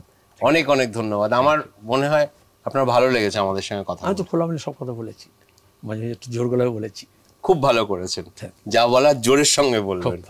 অনেক অনেক ধন্যবাদ আমার মনে হয় আপনার ভালো লেগেছে আমাদের সঙ্গে কথা আমি তো খোলামেলা সব কথা বলেছি মাঝে একটু জোর গলায় বলেছি খুব ভালো করেছেন হ্যাঁ। যা বলার জোরের সঙ্গে বলবেন